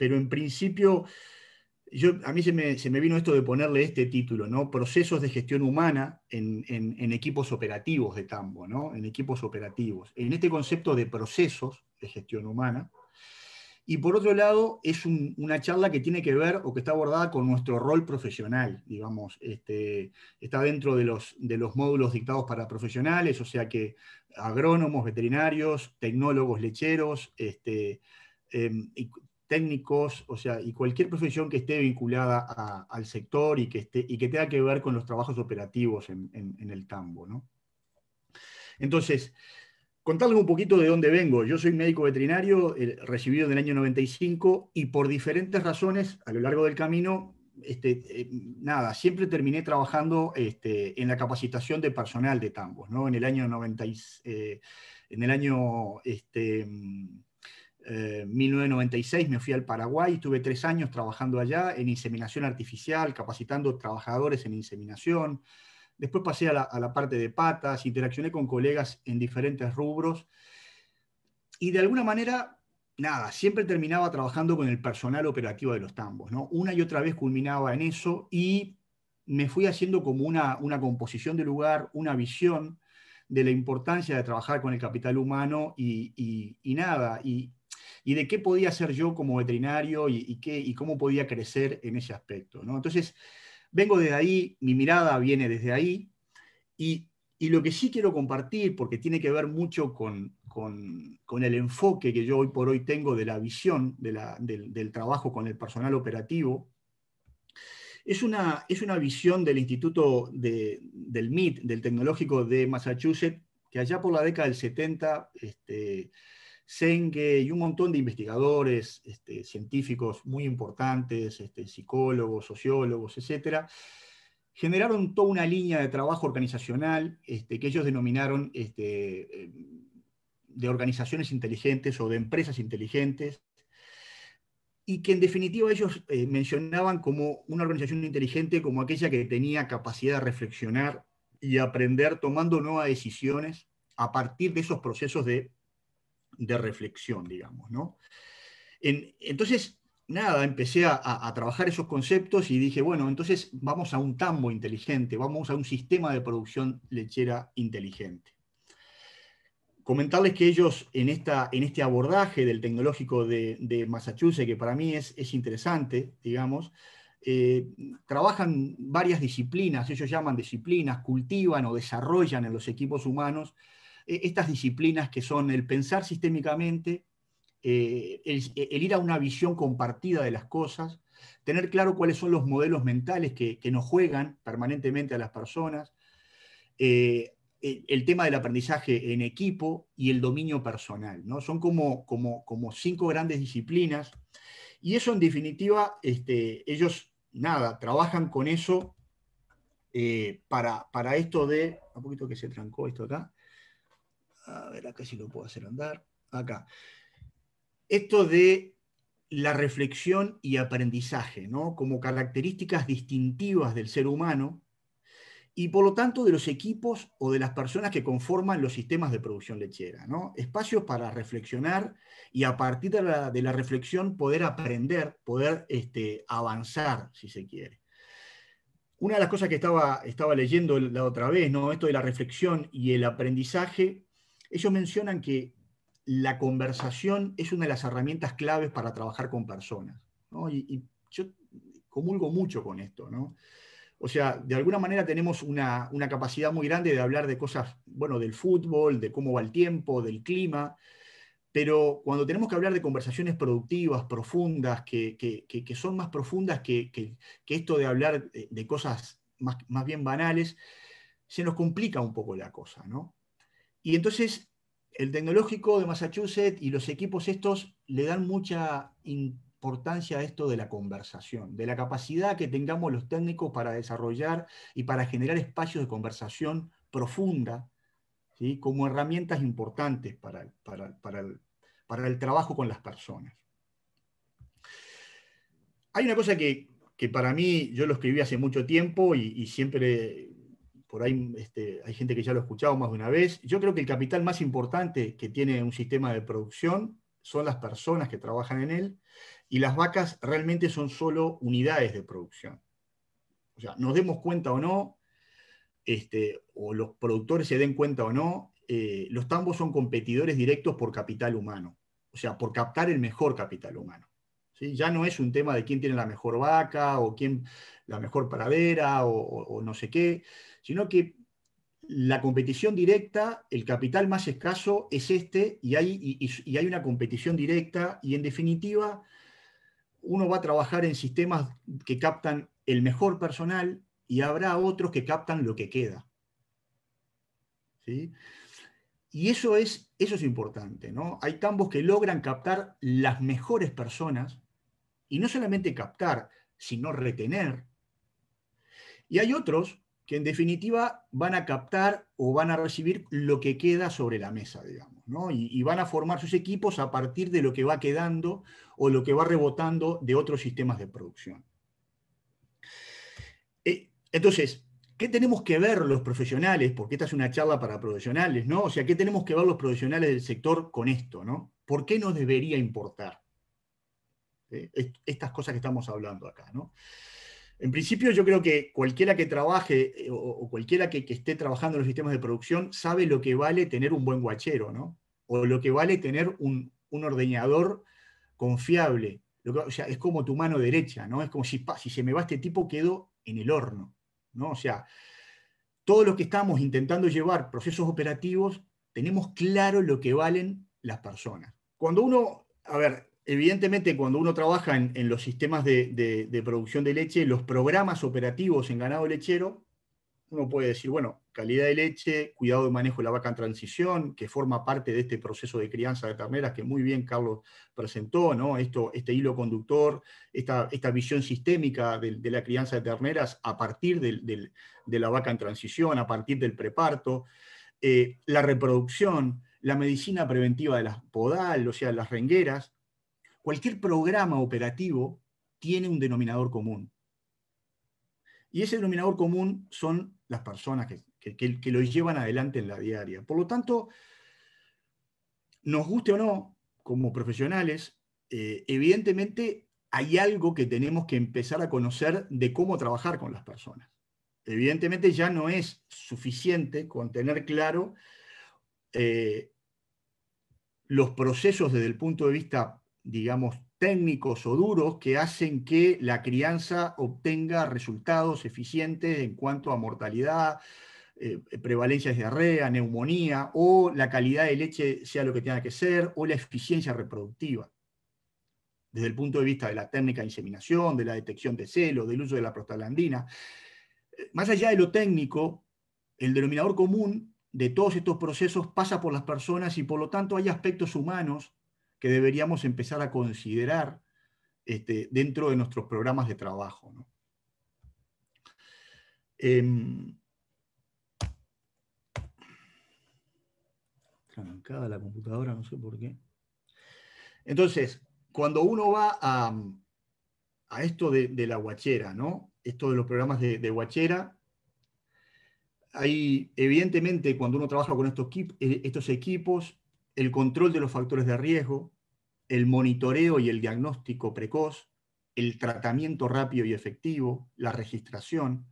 pero en principio yo, a mí se me, vino esto de ponerle este título, ¿no? Procesos de gestión humana en, equipos operativos de Tambo, ¿no? En equipos operativos. En este concepto de procesos de gestión humana. Y por otro lado, es una charla que tiene que ver o que está abordada con nuestro rol profesional, digamos. Este, está dentro de los, de los módulos dictados para profesionales, o sea que agrónomos, veterinarios, tecnólogos lecheros, este, em, técnicos, o sea, y cualquier profesión que esté vinculada al sector y que, esté, y que tenga que ver con los trabajos operativos en, el tambo. Entonces, contarles un poquito de dónde vengo. Yo soy médico veterinario, eh, recibido en el año 95, y por diferentes razones, a lo largo del camino, este, eh, nada, siempre terminé trabajando este, en la capacitación de personal de tambos, ¿no? En el año 96, eh, en el año... Este, mm, 1996 eh, me fui al Paraguay, estuve tres años trabajando allá en inseminación artificial, capacitando trabajadores en inseminación. Después pasé a la, parte de patas, interaccioné con colegas en diferentes rubros y de alguna manera nada, siempre terminaba trabajando con el personal operativo de los tambos, ¿no? Una y otra vez culminaba en eso y me fui haciendo como una, una composición de lugar, una visión de la importancia de trabajar con el capital humano y, y nada, y, y de qué podía ser yo como veterinario y, qué, y cómo podía crecer en ese aspecto. Entonces, vengo desde ahí, mi mirada viene desde ahí, y, lo que sí quiero compartir, porque tiene que ver mucho con, el enfoque que yo hoy por hoy tengo de la visión del, trabajo con el personal operativo, es una, es una visión del Instituto del MIT, del Tecnológico de Massachusetts, que allá por la década del 70 Senge y un montón de investigadores, este, científicos muy importantes, este, psicólogos, sociólogos, etcétera, generaron toda una línea de trabajo organizacional este, que ellos denominaron eh, de organizaciones inteligentes o de empresas inteligentes, y que en definitiva ellos eh, mencionaban como una organización inteligente como aquella que tenía capacidad de reflexionar y aprender tomando nuevas decisiones a partir de esos procesos de de reflexión, digamos. ¿no? entonces, nada, empecé a, trabajar esos conceptos y dije, bueno, entonces vamos a un tambo inteligente, vamos a un sistema de producción lechera inteligente. Comentarles que ellos en, este abordaje del tecnológico de, Massachusetts, que para mí es, interesante, digamos, eh, trabajan varias disciplinas, ellos llaman disciplinas, cultivan o desarrollan en los equipos humanos e, estas disciplinas que son el pensar sistémicamente, eh, el, ir a una visión compartida de las cosas, tener claro cuáles son los modelos mentales que, nos juegan permanentemente a las personas, eh, el, tema del aprendizaje en equipo y el dominio personal. ¿no? Son como, como, cinco grandes disciplinas y eso en definitiva, este, ellos, nada, trabajan con eso eh, para, para esto de, un poquito que se trancó esto acá, a ver, acá si lo puedo hacer andar. Acá. Esto de la reflexión y aprendizaje, ¿no? Como características distintivas del ser humano y por lo tanto de los equipos o de las personas que conforman los sistemas de producción lechera, ¿no? Espacios para reflexionar y a partir de la, reflexión poder aprender, poder este, avanzar, si se quiere. Una de las cosas que estaba, estaba leyendo la otra vez, ¿no? Esto de la reflexión y el aprendizaje ellos mencionan que la conversación es una de las herramientas claves para trabajar con personas. Y, yo comulgo mucho con esto. O sea, de alguna manera tenemos una, capacidad muy grande de hablar de cosas, bueno, del fútbol, de cómo va el tiempo, del clima, pero cuando tenemos que hablar de conversaciones productivas, profundas, que, son más profundas que, esto de hablar de, cosas más, bien banales, se nos complica un poco la cosa, Y entonces el tecnológico de Massachusetts y los equipos estos le dan mucha importancia a esto de la conversación, de la capacidad que tengamos los técnicos para desarrollar y para generar espacios de conversación profunda, ¿sí? como herramientas importantes para, para, el, trabajo con las personas. Hay una cosa que, para mí, yo lo escribí hace mucho tiempo y, y siempre por ahí este, hay gente que ya lo ha escuchado más de una vez. Yo creo que el capital más importante que tiene un sistema de producción son las personas que trabajan en él y las vacas realmente son solo unidades de producción. O sea, nos demos cuenta o no, este, o los productores se den cuenta o no, eh, los tambos son competidores directos por capital humano, o sea, por captar el mejor capital humano. Ya no es un tema de quién tiene la mejor vaca o quién la mejor paradera o, no sé qué, sino que la competición directa, el capital más escaso es este y hay, hay, una competición directa y en definitiva uno va a trabajar en sistemas que captan el mejor personal y habrá otros que captan lo que queda. Y eso es, eso es importante. ¿no? Hay campos que logran captar las mejores personas y no solamente captar, sino retener. Y hay otros que en definitiva van a captar o van a recibir lo que queda sobre la mesa, digamos, ¿no? y, van a formar sus equipos a partir de lo que va quedando o lo que va rebotando de otros sistemas de producción. Eh, entonces, ¿qué tenemos que ver los profesionales? Porque esta es una charla para profesionales, ¿no? O sea, ¿qué tenemos que ver los profesionales del sector con esto, ¿no? ¿Por qué nos debería importar? ¿eh? estas cosas que estamos hablando acá. En principio yo creo que cualquiera que trabaje eh, o, cualquiera que, esté trabajando en los sistemas de producción sabe lo que vale tener un buen guachero, ¿no? o lo que vale tener un, un ordeñador confiable. o sea, es como tu mano derecha, ¿no? Es como si, si se me va este tipo, quedo en el horno, ¿no? O sea, todos los que estamos intentando llevar procesos operativos, tenemos claro lo que valen las personas. Cuando uno, a ver, evidentemente cuando uno trabaja en, los sistemas de, producción de leche, los programas operativos en ganado lechero, uno puede decir, bueno, calidad de leche, cuidado de manejo de la vaca en transición, que forma parte de este proceso de crianza de terneras que muy bien Carlos presentó, ¿no? Esto, este hilo conductor, esta, esta visión sistémica de, la crianza de terneras a partir de la vaca en transición, a partir del preparto, eh, la reproducción, la medicina preventiva de las podal, o sea, las rengueras, cualquier programa operativo tiene un denominador común. Y ese denominador común son las personas que, que, lo llevan adelante en la diaria. Por lo tanto, nos guste o no, como profesionales, eh, evidentemente hay algo que tenemos que empezar a conocer de cómo trabajar con las personas. Evidentemente ya no es suficiente con tener claro eh, los procesos desde el punto de vista digamos, técnicos o duros que hacen que la crianza obtenga resultados eficientes en cuanto a mortalidad, eh, prevalencia de diarrea, neumonía, o la calidad de leche sea lo que tenga que ser, o la eficiencia reproductiva. Desde el punto de vista de la técnica de inseminación, de la detección de celos, del uso de la prostaglandina. Eh, más allá de lo técnico, el denominador común de todos estos procesos pasa por las personas y por lo tanto hay aspectos humanos que deberíamos empezar a considerar este, dentro de nuestros programas de trabajo. ¿no? Em, la computadora, no sé por qué. Entonces, cuando uno va a, esto de, la guachera, ¿no? Esto de los programas de, guachera, evidentemente, cuando uno trabaja con estos eh, equipos, el control de los factores de riesgo, el monitoreo y el diagnóstico precoz, el tratamiento rápido y efectivo, la registración.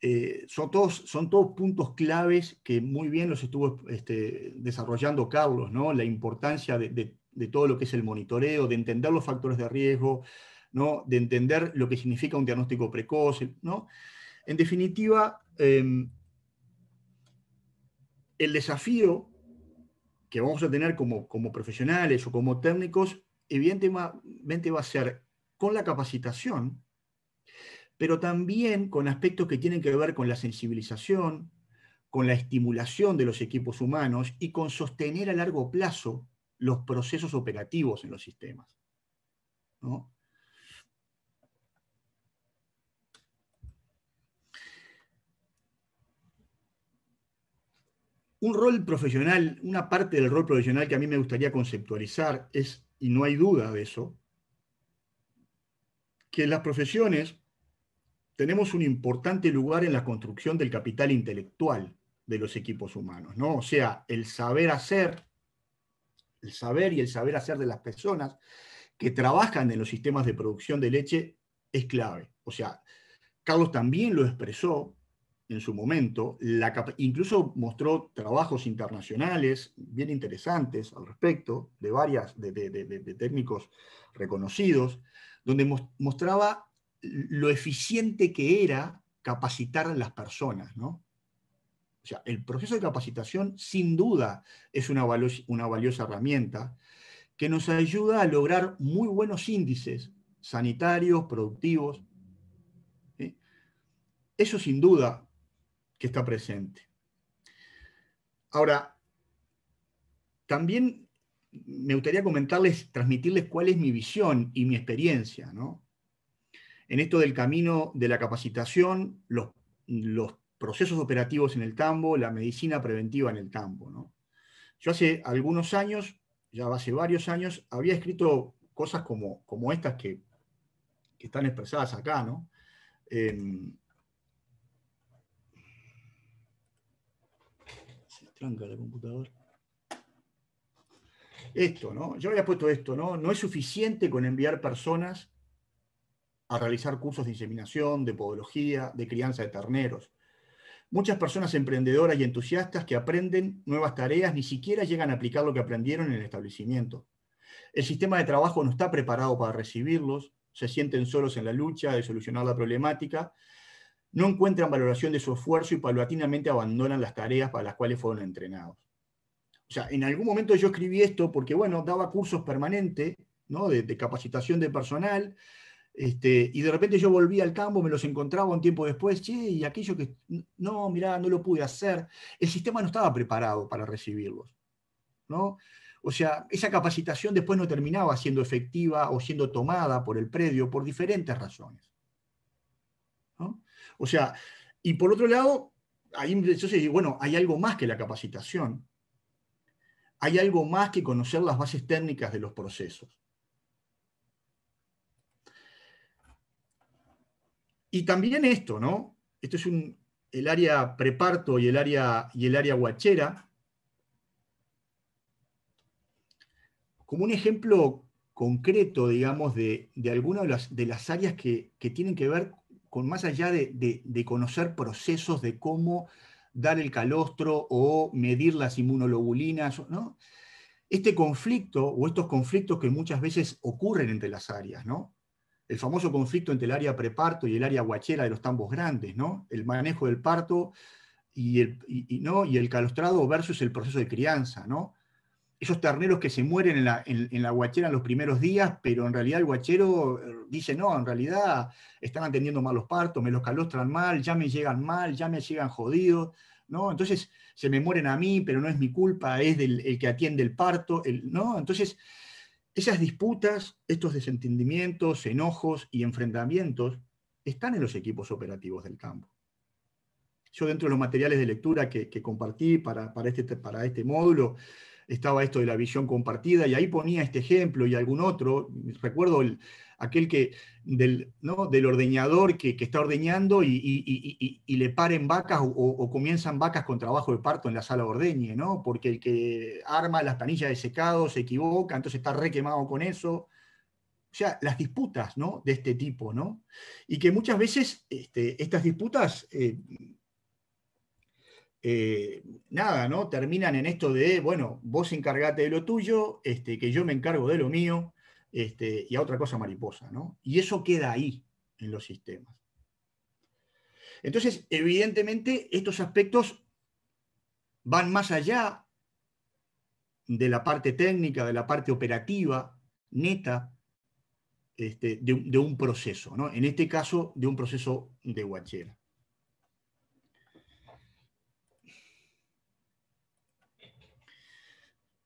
Eh, son, todos, son todos puntos claves que muy bien los estuvo este, desarrollando Carlos, ¿no? la importancia de, todo lo que es el monitoreo, de entender los factores de riesgo, ¿no? de entender lo que significa un diagnóstico precoz. ¿no? En definitiva, em, el desafío que vamos a tener como, profesionales o como técnicos, evidentemente va a ser con la capacitación, pero también con aspectos que tienen que ver con la sensibilización, con la estimulación de los equipos humanos y con sostener a largo plazo los procesos operativos en los sistemas. ¿no? Un rol profesional, una parte del rol profesional que a mí me gustaría conceptualizar es, y no hay duda de eso, que las profesiones tenemos un importante lugar en la construcción del capital intelectual de los equipos humanos, ¿no? O sea, el saber hacer, el saber y el saber hacer de las personas que trabajan en los sistemas de producción de leche es clave. O sea, Carlos también lo expresó en su momento, la, incluso mostró trabajos internacionales bien interesantes al respecto, de varias, de, técnicos reconocidos, donde mostraba lo eficiente que era capacitar a las personas, O sea, el proceso de capacitación sin duda es una, una valiosa herramienta que nos ayuda a lograr muy buenos índices sanitarios, productivos. Eso sin duda que está presente. Ahora, también me gustaría comentarles, transmitirles cuál es mi visión y mi experiencia, ¿no? En esto del camino de la capacitación, los, procesos operativos en el tambo, la medicina preventiva en el tambo. Yo hace algunos años, ya hace varios años, había escrito cosas como, como estas que, están expresadas acá, ¿no? Em, Esto, ¿no? Yo había puesto esto, ¿no? No es suficiente con enviar personas a realizar cursos de inseminación, de podología, de crianza de terneros. Muchas personas emprendedoras y entusiastas que aprenden nuevas tareas ni siquiera llegan a aplicar lo que aprendieron en el establecimiento. El sistema de trabajo no está preparado para recibirlos, se sienten solos en la lucha de solucionar la problemática no encuentran valoración de su esfuerzo y paulatinamente abandonan las tareas para las cuales fueron entrenados. O sea, en algún momento yo escribí esto porque, bueno, daba cursos permanentes ¿no? de, capacitación de personal, este, y de repente yo volví al campo, me los encontraba un tiempo después, y aquello que, no, mirá, no lo pude hacer, el sistema no estaba preparado para recibirlos. ¿no? O sea, esa capacitación después no terminaba siendo efectiva o siendo tomada por el predio por diferentes razones. O sea, y por otro lado, ahí sé, bueno, hay algo más que la capacitación, hay algo más que conocer las bases técnicas de los procesos. Y también esto, ¿no? Esto es el área preparto y el área, y el área guachera, como un ejemplo concreto, digamos, de, de algunas de las, áreas que, que tienen que ver con más allá de, conocer procesos de cómo dar el calostro o medir las inmunoglobulinas, ¿no? este conflicto o estos conflictos que muchas veces ocurren entre las áreas, ¿no? el famoso conflicto entre el área preparto y el área guachera de los tambos grandes, ¿no? el manejo del parto y el, ¿no? y el calostrado versus el proceso de crianza, ¿no? esos terneros que se mueren en la, en, guachera en los primeros días, pero en realidad el guachero eh, dice, no, en realidad están atendiendo mal los partos, me los calostran mal, ya me llegan mal, ya me llegan jodidos, ¿no? Entonces se me mueren a mí, pero no es mi culpa, es el que atiende el parto, el, ¿no? Entonces esas disputas, estos desentendimientos, enojos y enfrentamientos están en los equipos operativos del campo. Yo dentro de los materiales de lectura que, compartí para, para, este, para este módulo, estaba esto de la visión compartida, y ahí ponía este ejemplo y algún otro. Recuerdo el, aquel que, del, ¿no? del ordeñador que, está ordeñando y, le paren vacas o, comienzan vacas con trabajo de parto en la sala ordeñe, ¿no? porque el que arma las planillas de secado se equivoca, entonces está re quemado con eso. O sea, las disputas ¿no? de este tipo, ¿no? Y que muchas veces este, estas disputas eh, eh, nada, ¿no? Terminan en esto de, bueno, vos encargate de lo tuyo, este, que yo me encargo de lo mío, este, y a otra cosa mariposa, Y eso queda ahí en los sistemas. Entonces, evidentemente, estos aspectos van más allá de la parte técnica, de la parte operativa, neta, este, de, un proceso, en este caso, de un proceso de guachera.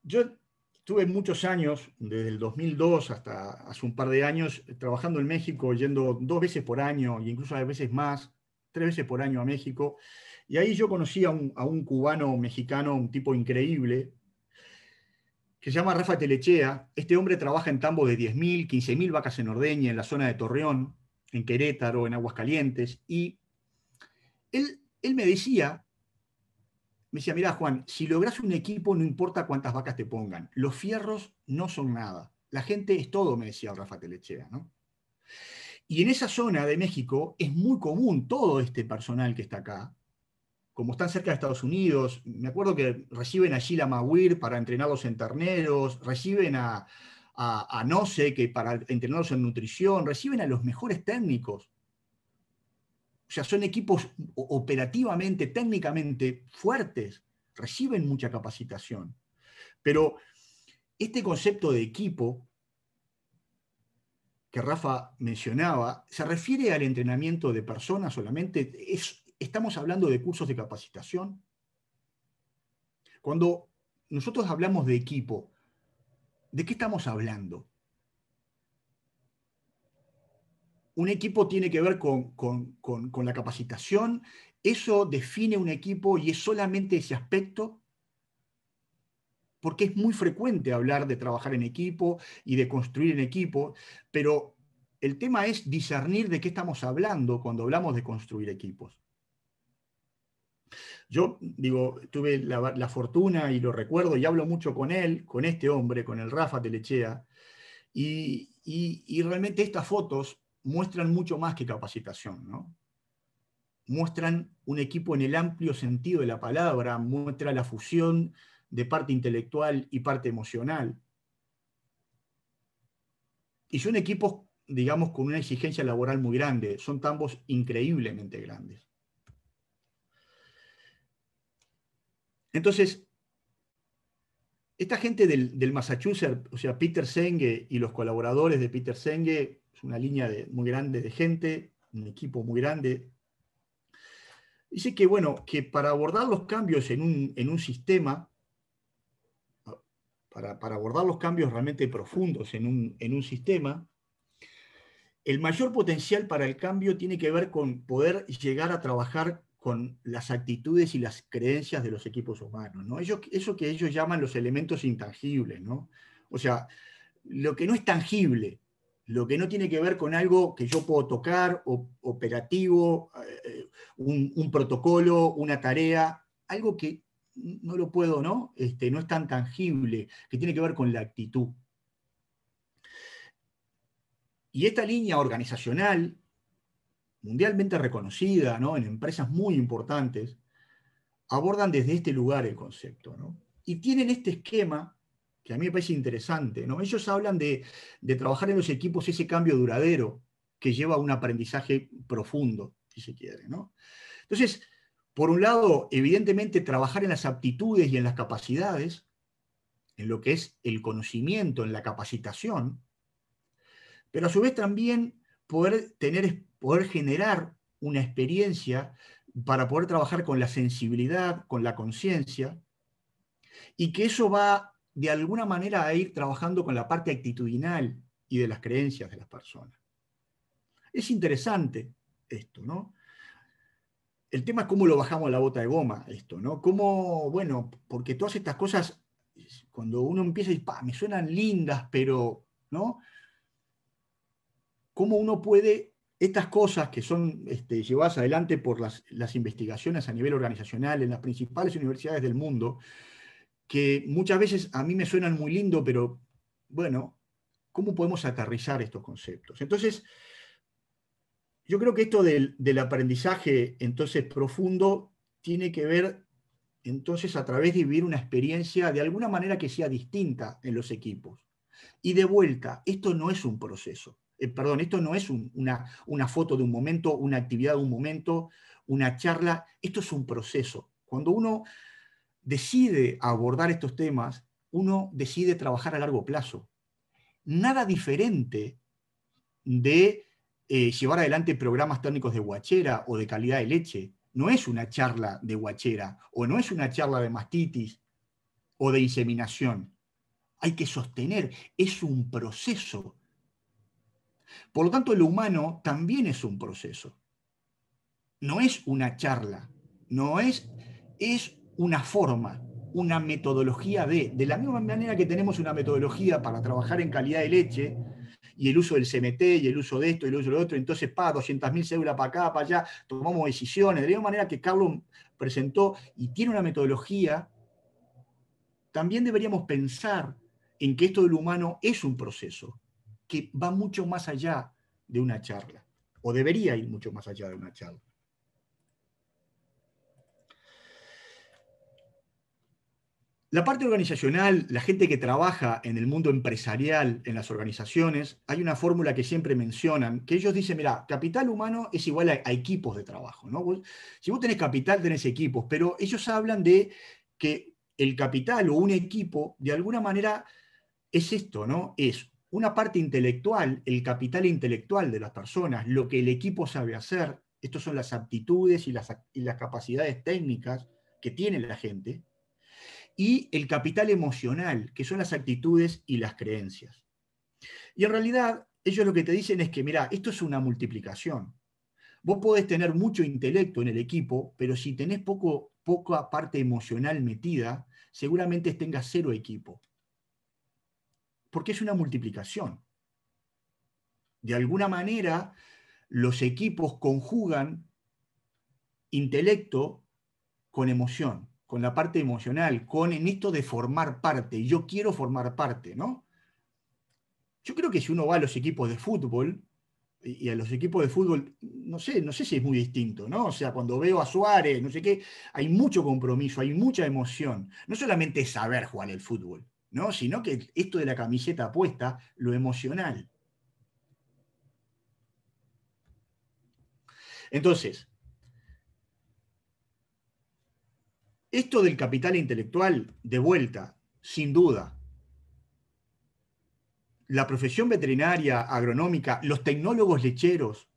Yo tuve muchos años, desde el 2002 hasta hace un par de años, trabajando en México, yendo dos veces por año, e incluso a veces más, tres veces por año a México. Y ahí yo conocí a un, cubano mexicano, un tipo increíble, que se llama Rafa Telechea. Este hombre trabaja en tambo de 10.000, 15.000 vacas en ordeña, en la zona de Torreón, en Querétaro, en Aguascalientes. Y él, él me decía me decía, mira Juan, si logras un equipo no importa cuántas vacas te pongan, los fierros no son nada, la gente es todo, me decía Rafa Telechea. ¿no? Y en esa zona de México es muy común todo este personal que está acá, como están cerca de Estados Unidos, me acuerdo que reciben a Sheila Mawir para entrenarlos en terneros, reciben a, a, a, no sé, que para entrenarlos en nutrición, reciben a los mejores técnicos. O sea, son equipos operativamente, técnicamente fuertes, reciben mucha capacitación. Pero este concepto de equipo que Rafa mencionaba, ¿se refiere al entrenamiento de personas solamente? ¿Estamos hablando de cursos de capacitación? Cuando nosotros hablamos de equipo, ¿de qué estamos hablando? un equipo tiene que ver con, la capacitación, eso define un equipo y es solamente ese aspecto, porque es muy frecuente hablar de trabajar en equipo y de construir en equipo, pero el tema es discernir de qué estamos hablando cuando hablamos de construir equipos. Yo digo, tuve la, fortuna y lo recuerdo y hablo mucho con él, con este hombre, con el Rafa de Lechea, y, y realmente estas fotos muestran mucho más que capacitación, Muestran un equipo en el amplio sentido de la palabra, muestra la fusión de parte intelectual y parte emocional. Y son equipos, digamos, con una exigencia laboral muy grande, son tambos increíblemente grandes. Entonces, esta gente del, del, Massachusetts, o sea, Peter Senge y los colaboradores de Peter Senge, es una línea muy grande de gente, un equipo muy grande. Dice que, bueno, que para abordar los cambios en un, en un sistema, para, abordar los cambios realmente profundos en un, sistema, el mayor potencial para el cambio tiene que ver con poder llegar a trabajar con las actitudes y las creencias de los equipos humanos, Ellos, eso que ellos llaman los elementos intangibles, O sea, lo que no es tangible, lo que no tiene que ver con algo que yo puedo tocar, o, operativo, eh, eh, un, protocolo, una tarea, algo que no lo puedo, ¿no? Este, no es tan tangible, que tiene que ver con la actitud. Y esta línea organizacional, mundialmente reconocida, ¿no? en empresas muy importantes, abordan desde este lugar el concepto. Y tienen este esquema que a mí me parece interesante. ¿no? Ellos hablan de, trabajar en los equipos ese cambio duradero que lleva a un aprendizaje profundo, si se quiere. ¿no? Entonces, por un lado, evidentemente, trabajar en las aptitudes y en las capacidades, en lo que es el conocimiento, en la capacitación, pero a su vez también poder, tener, poder generar una experiencia para poder trabajar con la sensibilidad, con la conciencia, y que eso va de alguna manera a ir trabajando con la parte actitudinal y de las creencias de las personas. Es interesante esto, ¿no? El tema es cómo lo bajamos la bota de goma, esto, ¿no? Cómo, bueno, porque todas estas cosas, cuando uno empieza y, pa, me suenan lindas, pero, ¿no? Cómo uno puede, estas cosas que son este, llevadas adelante por las, las investigaciones a nivel organizacional en las principales universidades del mundo, que muchas veces a mí me suenan muy lindo, pero bueno, ¿cómo podemos aterrizar estos conceptos? Entonces, yo creo que esto del, aprendizaje entonces profundo tiene que ver entonces a través de vivir una experiencia de alguna manera que sea distinta en los equipos. Y de vuelta, esto no es un proceso, eh, perdón, esto no es una, una foto de un momento, una actividad de un momento, una charla, esto es un proceso. Cuando uno decide abordar estos temas, uno decide trabajar a largo plazo. Nada diferente de eh, llevar adelante programas técnicos de guachera o de calidad de leche. No es una charla de guachera o no es una charla de mastitis o de inseminación. Hay que sostener, es un proceso. Por lo tanto, el humano también es un proceso. No es una charla, no es, es una forma, una metodología de, de la misma manera que tenemos una metodología para trabajar en calidad de leche y el uso del CMT y el uso de esto y el uso de lo otro, entonces pa, 200.000 células para acá, para allá, tomamos decisiones, de la misma manera que Carlos presentó y tiene una metodología, también deberíamos pensar en que esto del humano es un proceso que va mucho más allá de una charla, o debería ir mucho más allá de una charla. La parte organizacional, la gente que trabaja en el mundo empresarial, en las organizaciones, hay una fórmula que siempre mencionan, que ellos dicen, mira, capital humano es igual a, equipos de trabajo. ¿no? si vos tenés capital, tenés equipos, pero ellos hablan de que el capital o un equipo, de alguna manera, es esto, ¿no? Es una parte intelectual, el capital intelectual de las personas, lo que el equipo sabe hacer, estas son las aptitudes y las capacidades técnicas que tiene la gente, y el capital emocional, que son las actitudes y las creencias. Y en realidad, ellos lo que te dicen es que, mira, esto es una multiplicación. Vos podés tener mucho intelecto en el equipo, pero si tenés poco, poca parte emocional metida, seguramente tengas cero equipo. Porque es una multiplicación. De alguna manera, los equipos conjugan intelecto con emoción con la parte emocional, con en esto de formar parte, yo quiero formar parte, ¿no? Yo creo que si uno va a los equipos de fútbol, y a los equipos de fútbol, no sé, no sé si es muy distinto, ¿no? O sea, cuando veo a Suárez, no sé qué, hay mucho compromiso, hay mucha emoción. No solamente saber jugar el fútbol, ¿no? Sino que esto de la camiseta puesta, lo emocional. Entonces, Esto del capital intelectual, de vuelta, sin duda. La profesión veterinaria, agronómica, los tecnólogos lecheros,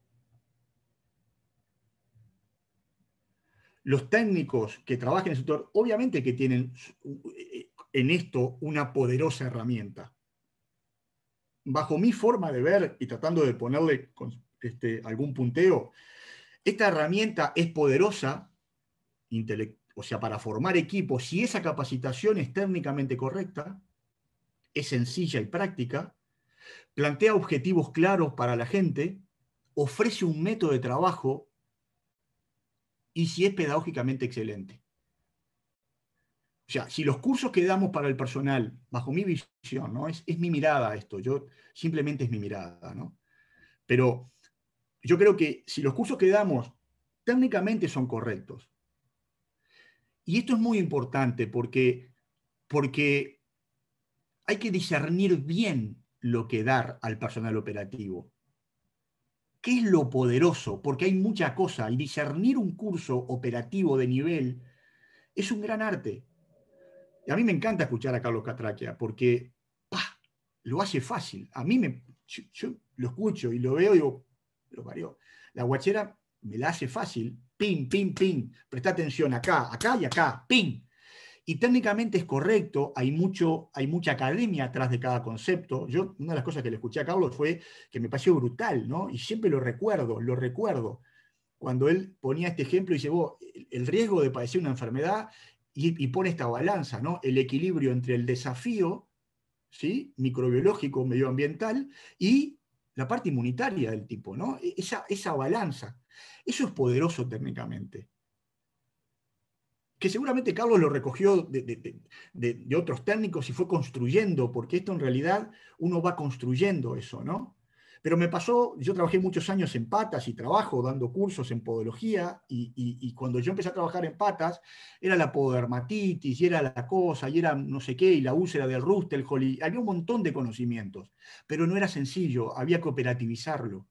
los técnicos que trabajan en el sector, obviamente que tienen en esto una poderosa herramienta. Bajo mi forma de ver y tratando de ponerle este, algún punteo, esta herramienta es poderosa, intelectual, o sea, para formar equipos, si esa capacitación es técnicamente correcta, es sencilla y práctica, plantea objetivos claros para la gente, ofrece un método de trabajo y si es pedagógicamente excelente. O sea, si los cursos que damos para el personal, bajo mi visión, ¿no? Es, mi mirada esto, yo simplemente es mi mirada, ¿no? Pero yo creo que si los cursos que damos técnicamente son correctos, y esto es muy importante porque, porque hay que discernir bien lo que dar al personal operativo. ¿Qué es lo poderoso? Porque hay mucha cosa. Y discernir un curso operativo de nivel es un gran arte. Y a mí me encanta escuchar a Carlos Catraquia porque lo hace fácil. A mí me, yo, lo escucho y lo veo y digo, lo parió. La guachera me la hace fácil Ping, ping, ping. Presta atención acá, acá y acá, pin. Y técnicamente es correcto, hay, mucho, hay mucha academia atrás de cada concepto. Yo, una de las cosas que le escuché a Carlos fue que me pareció brutal, ¿no? Y siempre lo recuerdo, lo recuerdo. Cuando él ponía este ejemplo y dice, el riesgo de padecer una enfermedad y, y, pone esta balanza, ¿no? El equilibrio entre el desafío, ¿sí? Microbiológico, medioambiental, y la parte inmunitaria del tipo, ¿no? E-, esa, esa balanza. Eso es poderoso técnicamente. Que seguramente Carlos lo recogió de otros técnicos y fue construyendo, porque esto en realidad uno va construyendo eso, ¿no? Pero me pasó, yo trabajé muchos años en patas y trabajo dando cursos en podología y, cuando yo empecé a trabajar en patas era la podermatitis y era la cosa y era no sé qué y la úlcera del Rustelhol y había un montón de conocimientos, pero no era sencillo, había que operativizarlo.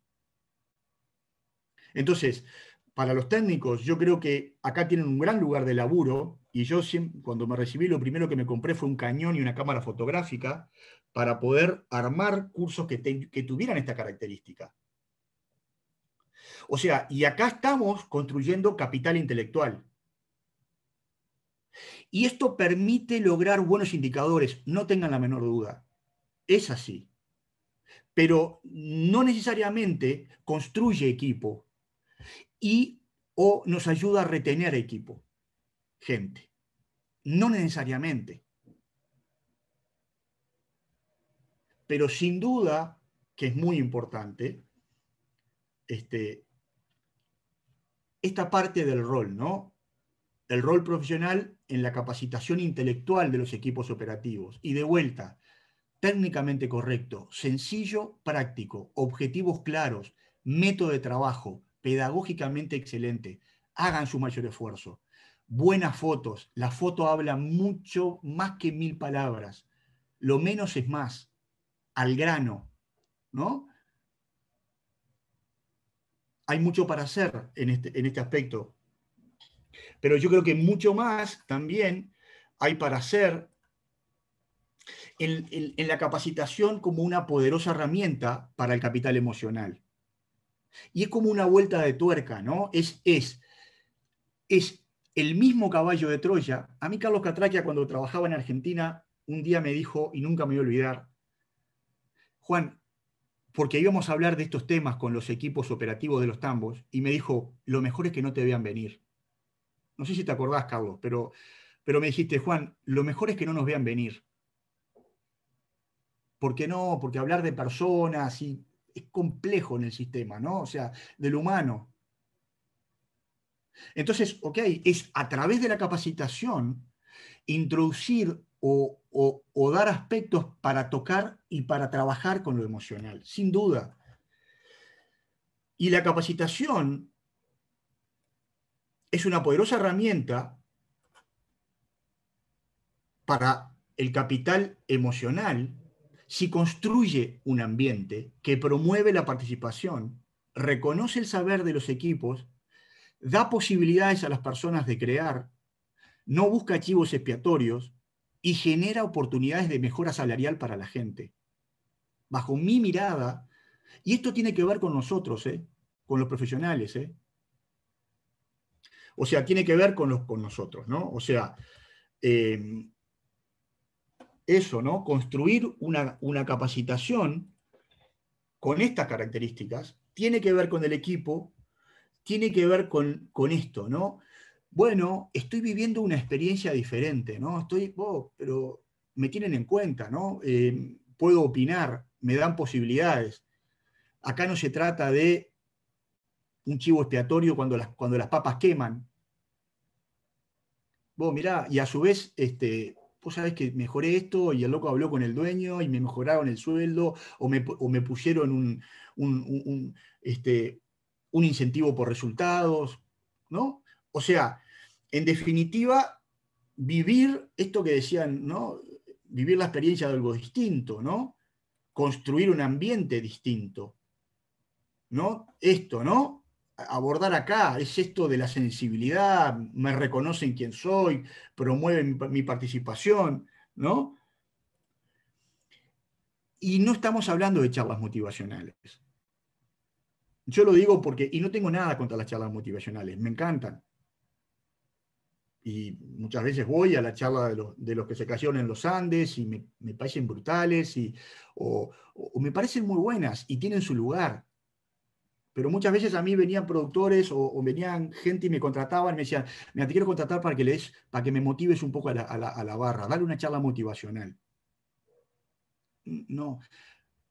Entonces, para los técnicos, yo creo que acá tienen un gran lugar de laburo y yo cuando me recibí lo primero que me compré fue un cañón y una cámara fotográfica para poder armar cursos que, que tuvieran esta característica. O sea, y acá estamos construyendo capital intelectual. Y esto permite lograr buenos indicadores, no tengan la menor duda. Es así. Pero no necesariamente construye equipo, y o nos ayuda a retener equipo, gente. No necesariamente. Pero sin duda, que es muy importante, este, esta parte del rol, ¿no? El rol profesional en la capacitación intelectual de los equipos operativos. Y de vuelta, técnicamente correcto, sencillo, práctico, objetivos claros, método de trabajo, pedagógicamente excelente. Hagan su mayor esfuerzo. Buenas fotos. La foto habla mucho más que mil palabras. Lo menos es más. Al grano. ¿No? Hay mucho para hacer en este, este aspecto. Pero yo creo que mucho más también hay para hacer en, la capacitación como una poderosa herramienta para el capital emocional. Y es como una vuelta de tuerca, ¿no? Es, es, es el mismo caballo de Troya. A mí Carlos Catraquia, cuando trabajaba en Argentina, un día me dijo, y nunca me voy a olvidar, Juan, porque íbamos a hablar de estos temas con los equipos operativos de los tambos, y me dijo, lo mejor es que no te vean venir. No sé si te acordás, Carlos, pero, pero me dijiste, Juan, lo mejor es que no nos vean venir. ¿Por qué no? Porque hablar de personas y es complejo en el sistema, ¿no? O sea, del humano. Entonces, ok, es a través de la capacitación introducir o, o dar aspectos para tocar y para trabajar con lo emocional, sin duda. Y la capacitación es una poderosa herramienta para el capital emocional si construye un ambiente que promueve la participación, reconoce el saber de los equipos, da posibilidades a las personas de crear, no busca archivos expiatorios y genera oportunidades de mejora salarial para la gente. Bajo mi mirada, y esto tiene que ver con nosotros, ¿eh? con los profesionales, ¿eh? o sea, tiene que ver con, los, con nosotros, ¿no? O sea, eh, eso, ¿no? Construir una, capacitación con estas características tiene que ver con el equipo, tiene que ver con, con esto, ¿no? Bueno, estoy viviendo una experiencia diferente, ¿no? Estoy, oh, pero me tienen en cuenta, ¿no? Eh, puedo opinar, me dan posibilidades. Acá no se trata de un chivo expiatorio cuando las, cuando las papas queman. Vos, mirá, y a su vez, este, vos sabés que mejoré esto y el loco habló con el dueño y me mejoraron el sueldo o me, pusieron un, este, un incentivo por resultados, ¿no? O sea, en definitiva, vivir esto que decían, ¿no? Vivir la experiencia de algo distinto, ¿no? Construir un ambiente distinto, ¿no? Esto, ¿no? abordar acá, es esto de la sensibilidad, me reconocen quién soy, promueven mi participación, ¿no? Y no estamos hablando de charlas motivacionales. Yo lo digo porque, y no tengo nada contra las charlas motivacionales, me encantan. Y muchas veces voy a la charla de los, que se cayeron en los Andes y me, parecen brutales y, o me parecen muy buenas y tienen su lugar pero muchas veces a mí venían productores o, venían gente y me contrataban y me decían, mira, te quiero contratar para que, les, para que me motives un poco a la, barra, dale una charla motivacional. No,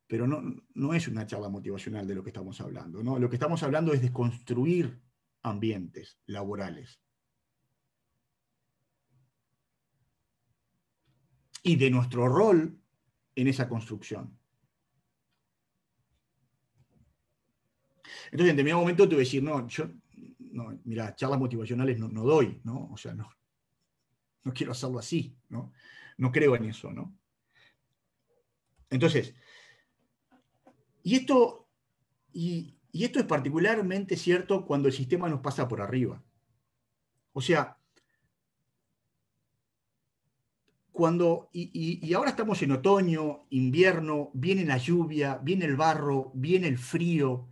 pero no, es una charla motivacional de lo que estamos hablando. Lo que estamos hablando es de construir ambientes laborales. Y de nuestro rol en esa construcción. Entonces, en determinado momento te voy a decir, no, yo, no, mira, charlas motivacionales no, doy, ¿no? O sea, no, no quiero hacerlo así, ¿no? No creo en eso, ¿no? Entonces, y esto, y, esto es particularmente cierto cuando el sistema nos pasa por arriba. O sea, cuando, y, ahora estamos en otoño, invierno, viene la lluvia, viene el barro, viene el frío,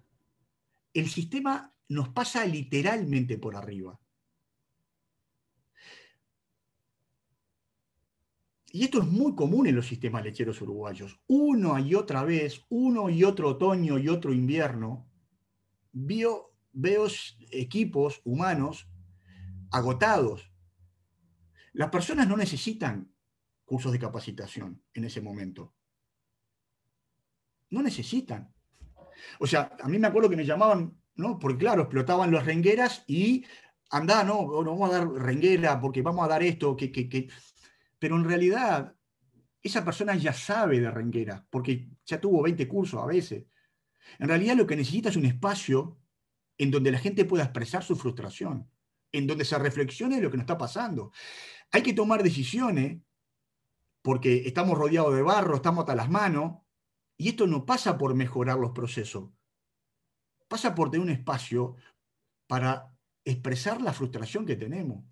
el sistema nos pasa literalmente por arriba. Y esto es muy común en los sistemas lecheros uruguayos. Uno y otra vez, uno y otro otoño y otro invierno, veo, veo equipos humanos agotados. Las personas no necesitan cursos de capacitación en ese momento. No necesitan. O sea, a mí me acuerdo que me llamaban, ¿no? Porque claro, explotaban las rengueras y andá, no, oh, no vamos a dar renguera porque vamos a dar esto, que, que, que... Pero en realidad, esa persona ya sabe de rengueras, porque ya tuvo 20 cursos a veces. En realidad lo que necesita es un espacio en donde la gente pueda expresar su frustración, en donde se reflexione lo que nos está pasando. Hay que tomar decisiones porque estamos rodeados de barro, estamos hasta las manos, y esto no pasa por mejorar los procesos, pasa por tener un espacio para expresar la frustración que tenemos.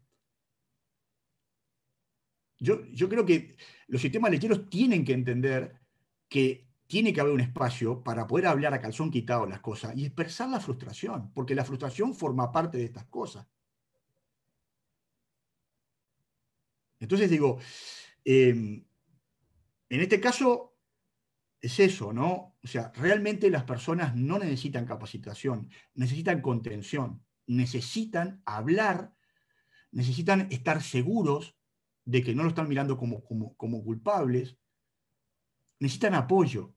Yo, yo creo que los sistemas lecheros tienen que entender que tiene que haber un espacio para poder hablar a calzón quitado las cosas y expresar la frustración, porque la frustración forma parte de estas cosas. Entonces digo, em, en este caso es eso, ¿no? O sea, realmente las personas no necesitan capacitación, necesitan contención, necesitan hablar, necesitan estar seguros de que no lo están mirando como, como, culpables, necesitan apoyo.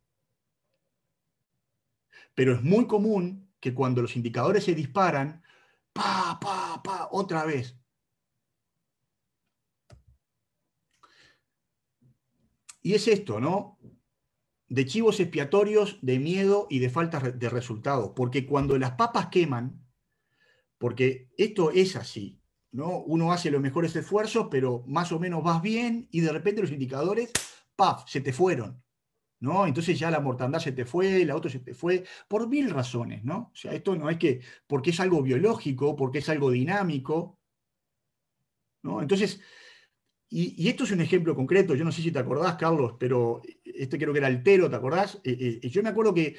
Pero es muy común que cuando los indicadores se disparan, pa, pa, pa, otra vez. Y es esto, ¿no? de chivos expiatorios, de miedo y de falta de resultados. Porque cuando las papas queman, porque esto es así, ¿no? Uno hace los mejores esfuerzos, pero más o menos vas bien y de repente los indicadores, ¡paf!, se te fueron. ¿No? Entonces ya la mortandad se te fue, la otra se te fue, por mil razones, ¿no? O sea, esto no es que, porque es algo biológico, porque es algo dinámico, ¿no? Entonces, y, esto es un ejemplo concreto, yo no sé si te acordás, Carlos, pero este creo que era Altero, ¿te acordás? Eh, eh, eh, yo me acuerdo que,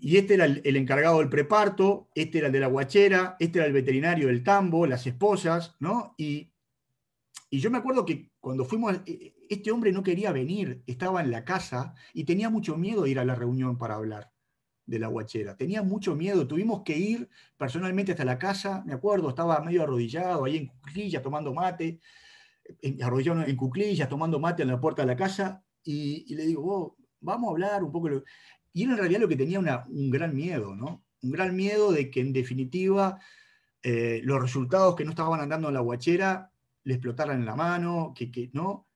y este era el, encargado del preparto, este era el de la guachera, este era el veterinario del tambo, las esposas, ¿no? Y, y yo me acuerdo que cuando fuimos, este hombre no quería venir, estaba en la casa y tenía mucho miedo de ir a la reunión para hablar de la guachera. Tenía mucho miedo, tuvimos que ir personalmente hasta la casa, me acuerdo, estaba medio arrodillado, ahí en cuclillas, tomando mate arrodillado en cuclillas, tomando mate en la puerta de la casa, y, le digo, vamos a hablar un poco. Y era en realidad lo que tenía un gran miedo, ¿no? Un gran miedo de que en definitiva eh, los resultados que no estaban andando en la guachera le explotaran en la mano, que, no.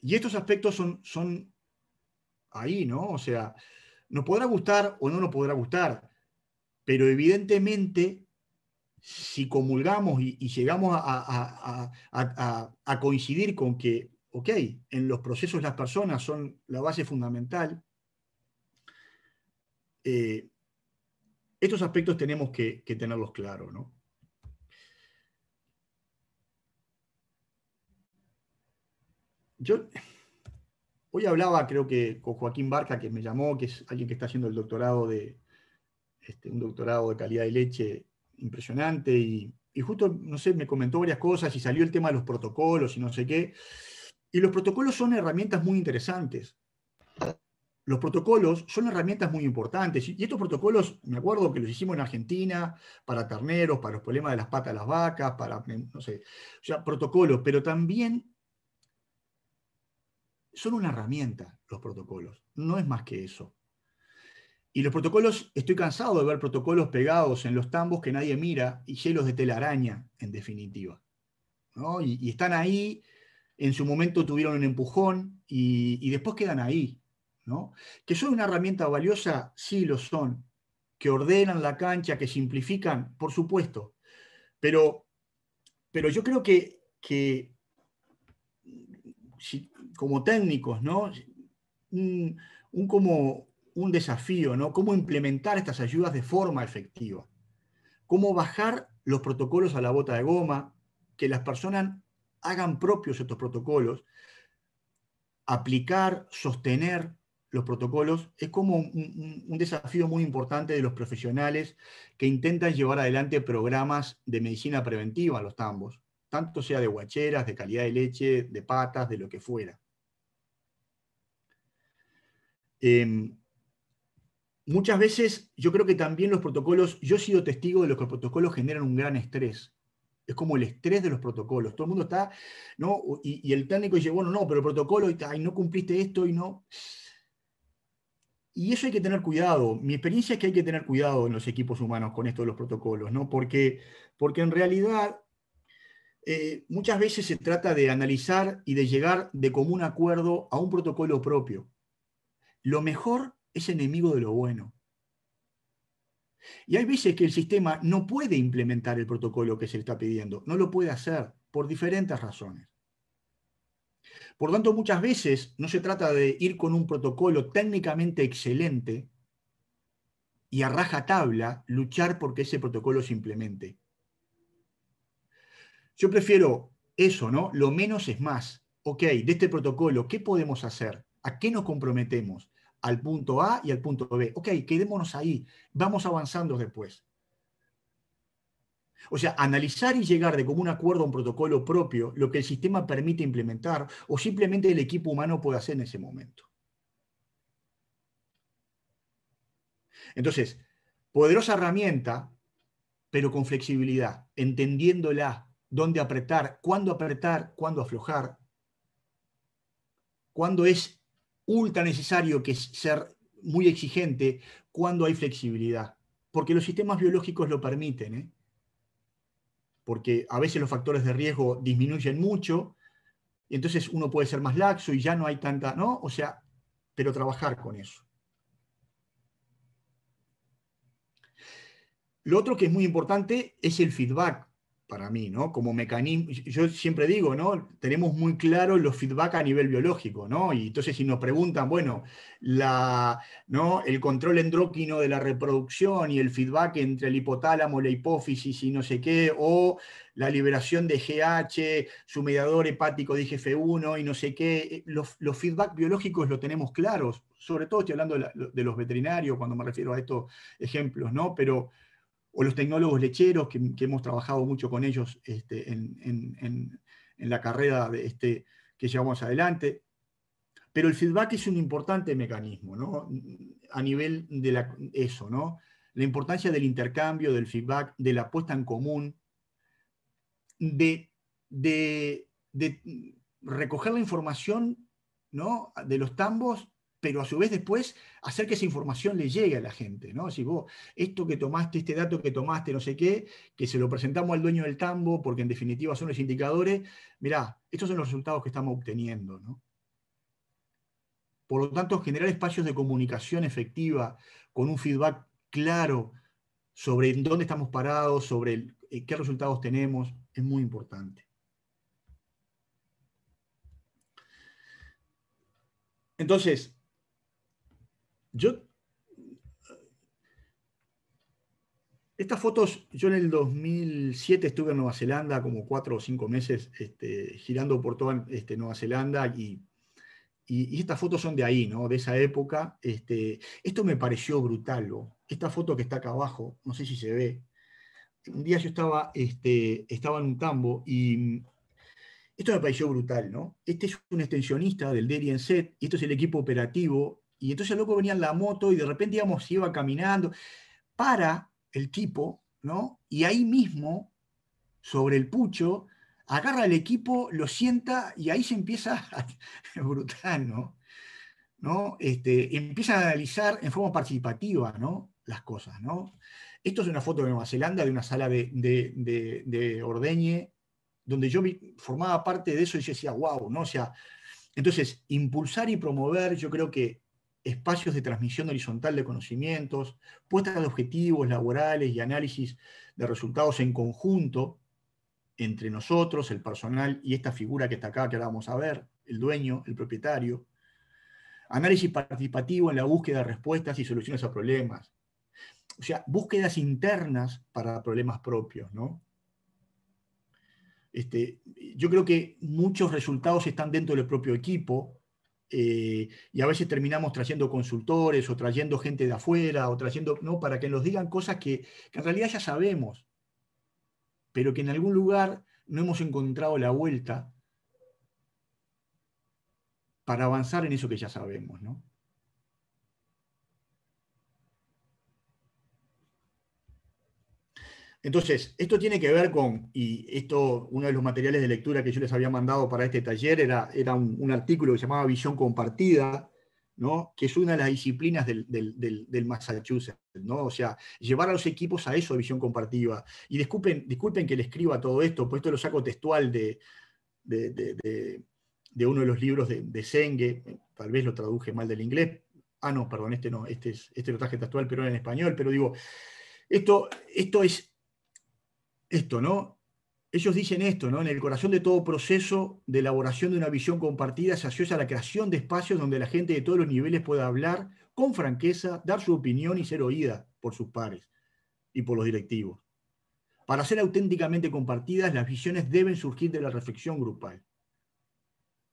Y estos aspectos son, son ahí, ¿no? O sea, nos podrá gustar o no nos podrá gustar, pero evidentemente si comulgamos y, llegamos a, coincidir con que, ok, en los procesos las personas son la base fundamental, eh, estos aspectos tenemos que, tenerlos claros, hoy hablaba, creo que con Joaquín Barca, que me llamó, que es alguien que está haciendo el doctorado de, este, un doctorado de calidad de leche impresionante y, justo, no sé, me comentó varias cosas y salió el tema de los protocolos y no sé qué. Y los protocolos son herramientas muy interesantes. Los protocolos son herramientas muy importantes. Y estos protocolos, me acuerdo que los hicimos en Argentina para terneros, para los problemas de las patas de las vacas, para, no sé, o sea, protocolos, pero también son una herramienta los protocolos, no es más que eso. Y los protocolos, estoy cansado de ver protocolos pegados en los tambos que nadie mira y hielos de telaraña, en definitiva. Y, están ahí, en su momento tuvieron un empujón y, después quedan ahí. ¿no? Que son una herramienta valiosa, sí lo son. Que ordenan la cancha, que simplifican, por supuesto. Pero, pero yo creo que, como técnicos, ¿no? un como un desafío, ¿no? Cómo implementar estas ayudas de forma efectiva. Cómo bajar los protocolos a la bota de goma, que las personas hagan propios estos protocolos. Aplicar, sostener los protocolos es como un, desafío muy importante de los profesionales que intentan llevar adelante programas de medicina preventiva a los tambos, tanto sea de guacheras, de calidad de leche, de patas, de lo que fuera. Em, muchas veces yo creo que también los protocolos, yo he sido testigo de los que los protocolos generan un gran estrés. Es como el estrés de los protocolos. Todo el mundo está, ¿no? Y, el técnico dice, bueno, no, pero el protocolo, y, no cumpliste esto y no. Y eso hay que tener cuidado. Mi experiencia es que hay que tener cuidado en los equipos humanos con esto de los protocolos, ¿no? Porque, porque en realidad eh, muchas veces se trata de analizar y de llegar de común acuerdo a un protocolo propio. Lo mejor es enemigo de lo bueno. Y hay veces que el sistema no puede implementar el protocolo que se le está pidiendo, no lo puede hacer por diferentes razones. Por tanto, muchas veces no se trata de ir con un protocolo técnicamente excelente y a raja tabla luchar porque ese protocolo se implemente. Yo prefiero eso, ¿no? Lo menos es más. Ok, de este protocolo, ¿qué podemos hacer? ¿A qué nos comprometemos? al punto A y al punto B. Ok, quedémonos ahí, vamos avanzando después. O sea, analizar y llegar de común acuerdo a un protocolo propio, lo que el sistema permite implementar o simplemente el equipo humano puede hacer en ese momento. Entonces, poderosa herramienta, pero con flexibilidad, entendiéndola, dónde apretar, cuándo apretar, cuándo aflojar, cuándo es ultra necesario que es ser muy exigente cuando hay flexibilidad, porque los sistemas biológicos lo permiten, ¿eh? porque a veces los factores de riesgo disminuyen mucho, entonces uno puede ser más laxo y ya no hay tanta, ¿no? O sea, pero trabajar con eso. Lo otro que es muy importante es el feedback para mí, ¿no? Como mecanismo, yo siempre digo, ¿no? Tenemos muy claro los feedback a nivel biológico, ¿no? Y entonces si nos preguntan, bueno, ¿no? el control endróquino de la reproducción y el feedback entre el hipotálamo, la hipófisis y no sé qué, o la liberación de GH, su mediador hepático de IGF-1 y no sé qué, eh, los, feedback biológicos los tenemos claros, sobre todo estoy hablando de, de los veterinarios cuando me refiero a estos ejemplos, ¿no? Pero o los tecnólogos lecheros, que, hemos trabajado mucho con ellos este, en, la carrera este que llevamos adelante. Pero el feedback es un importante mecanismo, ¿no? A nivel de eso, ¿no? La importancia del intercambio, del feedback, de la puesta en común, de, recoger la información ¿no? de los tambos pero a su vez después hacer que esa información le llegue a la gente, ¿no? Si vos, esto que tomaste, este dato que tomaste, no sé qué, que se lo presentamos al dueño del tambo, porque en definitiva son los indicadores, mirá, estos son los resultados que estamos obteniendo, ¿no? Por lo tanto, generar espacios de comunicación efectiva, con un feedback claro sobre dónde estamos parados, sobre eh, qué resultados tenemos, es muy importante. Entonces, yo. Estas fotos, yo en el 2007 estuve en Nueva Zelanda como cuatro o cinco meses este, girando por toda este, Nueva Zelanda y, estas fotos son de ahí, ¿no? de esa época. Este, esto me pareció brutal. Esta foto que está acá abajo, no sé si se ve. Un día yo estaba, estaba en un tambo y esto me pareció brutal, ¿no? Este es un extensionista del Derian Set, y esto es el equipo operativo y entonces el loco venía en la moto y de repente, digamos, iba caminando. Para el tipo, ¿no? Y ahí mismo, sobre el pucho, agarra el equipo, lo sienta y ahí se empieza, a, brutal, ¿no? Este, empieza a analizar en forma participativa, ¿no? Las cosas, ¿no? Esto es una foto de Nueva Zelanda, de una sala de, de ordeñe, donde yo formaba parte de eso y yo decía, wow, ¿no? O sea, entonces, impulsar y promover, yo creo que espacios de transmisión horizontal de conocimientos, puestas de objetivos laborales y análisis de resultados en conjunto entre nosotros, el personal y esta figura que está acá, que ahora vamos a ver, el dueño, el propietario. Análisis participativo en la búsqueda de respuestas y soluciones a problemas. O sea, búsquedas internas para problemas propios, ¿no? Este, yo creo que muchos resultados están dentro del propio equipo, eh, y a veces terminamos trayendo consultores o trayendo gente de afuera o trayendo, ¿no? Para que nos digan cosas que, que en realidad ya sabemos, pero que en algún lugar no hemos encontrado la vuelta para avanzar en eso que ya sabemos, ¿no? Entonces, esto tiene que ver con, y esto, uno de los materiales de lectura que yo les había mandado para este taller era, era un, artículo que se llamaba Visión Compartida, ¿no? que es una de las disciplinas del, Massachusetts, ¿no? o sea, llevar a los equipos a eso visión compartida. Y disculpen, disculpen que le escriba todo esto, pues esto lo saco textual de, de, uno de los libros de, Senge, tal vez lo traduje mal del inglés, ah no, perdón, este no, este, es, este lo traje textual, pero era en español, pero digo, esto, esto es esto, ¿no? Ellos dicen esto, ¿no? En el corazón de todo proceso de elaboración de una visión compartida se asocia a la creación de espacios donde la gente de todos los niveles pueda hablar con franqueza, dar su opinión y ser oída por sus pares y por los directivos. Para ser auténticamente compartidas, las visiones deben surgir de la reflexión grupal.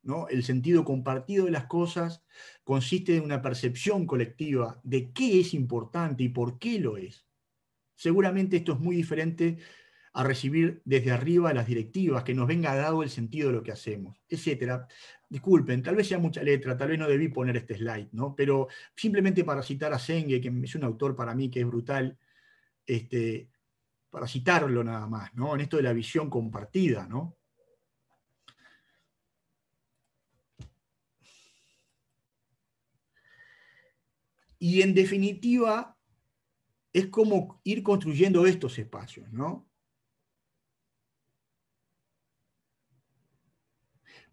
¿no? El sentido compartido de las cosas consiste en una percepción colectiva de qué es importante y por qué lo es. Seguramente esto es muy diferente a recibir desde arriba las directivas, que nos venga dado el sentido de lo que hacemos, etc. Disculpen, tal vez sea mucha letra, tal vez no debí poner este slide, ¿no? pero simplemente para citar a Senge, que es un autor para mí que es brutal, este, para citarlo nada más, ¿no? en esto de la visión compartida. ¿no? Y en definitiva, es como ir construyendo estos espacios, ¿no?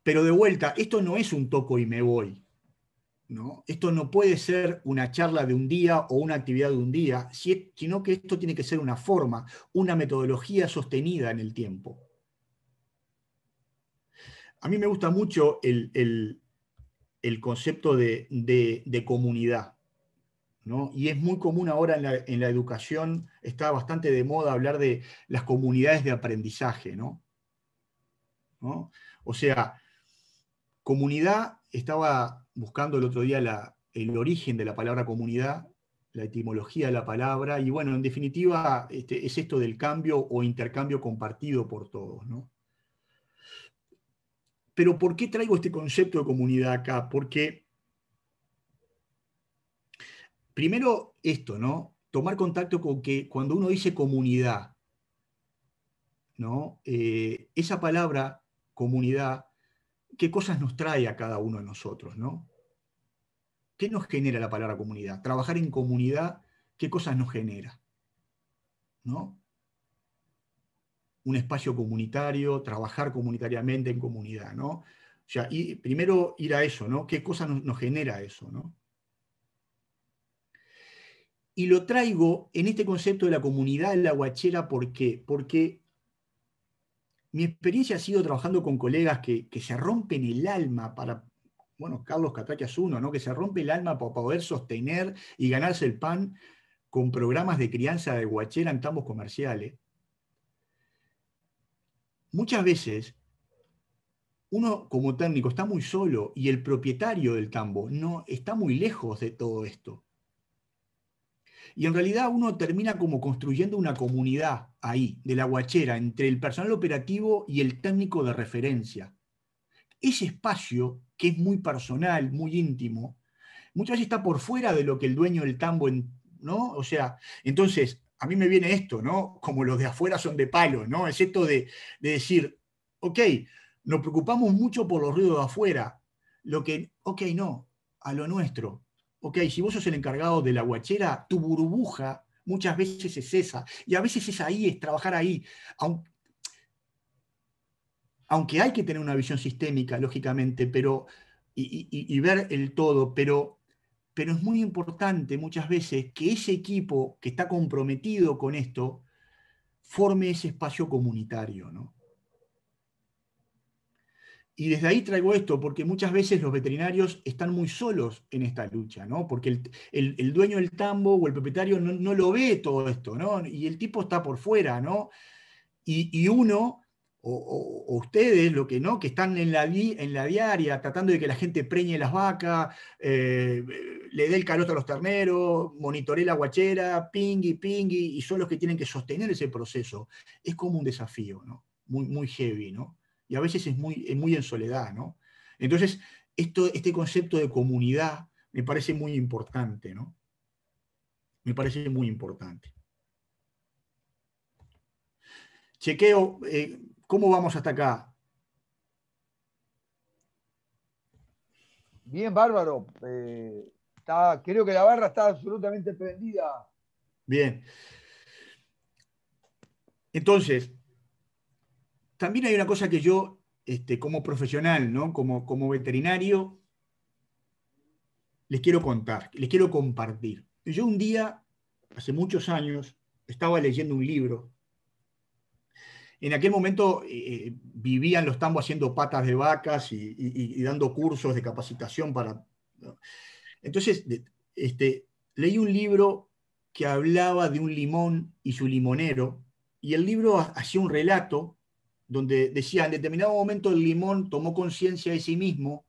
Pero de vuelta, esto no es un toco y me voy. ¿no? Esto no puede ser una charla de un día o una actividad de un día, sino que esto tiene que ser una forma, una metodología sostenida en el tiempo. A mí me gusta mucho el, concepto de, comunidad. Y es muy común ahora en la, educación, está bastante de moda hablar de las comunidades de aprendizaje. O sea, Comunidad, estaba buscando el otro día el origen de la palabra comunidad, la etimología de la palabra, y bueno, en definitiva, este, es esto del cambio o intercambio compartido por todos. ¿no? Pero ¿por qué traigo este concepto de comunidad acá? Porque primero esto, ¿no? Tomar contacto con que cuando uno dice comunidad, ¿no? Eh, esa palabra comunidad qué cosas nos trae a cada uno de nosotros, ¿no? ¿Qué nos genera la palabra comunidad? Trabajar en comunidad, ¿qué cosas nos genera? Un espacio comunitario, trabajar comunitariamente en comunidad, ¿no? O sea, y primero ir a eso, ¿no? ¿Qué cosas nos, genera eso, ¿no? Y lo traigo en este concepto de la comunidad en la guachera, ¿por qué? Porque mi experiencia ha sido trabajando con colegas que, se rompen el alma para, bueno, Carlos Catraque uno, ¿no? que se rompe el alma para poder sostener y ganarse el pan con programas de crianza de guachera en tambos comerciales. Muchas veces uno como técnico está muy solo y el propietario del tambo no está muy lejos de todo esto. Y en realidad uno termina como construyendo una comunidad ahí, de la guachera, entre el personal operativo y el técnico de referencia. Ese espacio, que es muy personal, muy íntimo, muchas veces está por fuera de lo que el dueño del tambo, ¿no? O sea, entonces, a mí me viene esto, ¿no? Como los de afuera son de palo, ¿no? Es esto de, decir, ok, nos preocupamos mucho por los ruidos de afuera, lo que, ok, no, a lo nuestro, ok, si vos sos el encargado de la guachera, tu burbuja muchas veces es esa. Y a veces es ahí, es trabajar ahí. Aunque, hay que tener una visión sistémica, lógicamente, pero, y, ver el todo, pero, pero es muy importante muchas veces que ese equipo que está comprometido con esto forme ese espacio comunitario, ¿no? Y desde ahí traigo esto, porque muchas veces los veterinarios están muy solos en esta lucha, ¿no? Porque el, dueño del tambo o el propietario no, lo ve todo esto, ¿no? Y el tipo está por fuera, ¿no? Y, uno, o, ustedes, lo que no, que están en la, en la diaria tratando de que la gente preñe las vacas, eh, le dé el calote a los terneros, monitoree la guachera, pingui, pingui, y son los que tienen que sostener ese proceso. Es como un desafío, ¿no? Muy, muy heavy, ¿no? y a veces es muy, muy en soledad, ¿no? Entonces, esto, este concepto de comunidad me parece muy importante, ¿no? Me parece muy importante. Chequeo, eh, ¿cómo vamos hasta acá? Bien, bárbaro. Eh, creo que la barra está absolutamente prendida. Bien. Entonces, también hay una cosa que yo, este, como profesional, como, como veterinario, les quiero contar, les quiero compartir. Yo un día, hace muchos años, estaba leyendo un libro. En aquel momento eh, eh, vivían los tambos haciendo patas de vacas y, dando cursos de capacitación para... Entonces, este, leí un libro que hablaba de un limón y su limonero, y el libro hacía un relato donde decía, en determinado momento el limón tomó conciencia de sí mismo,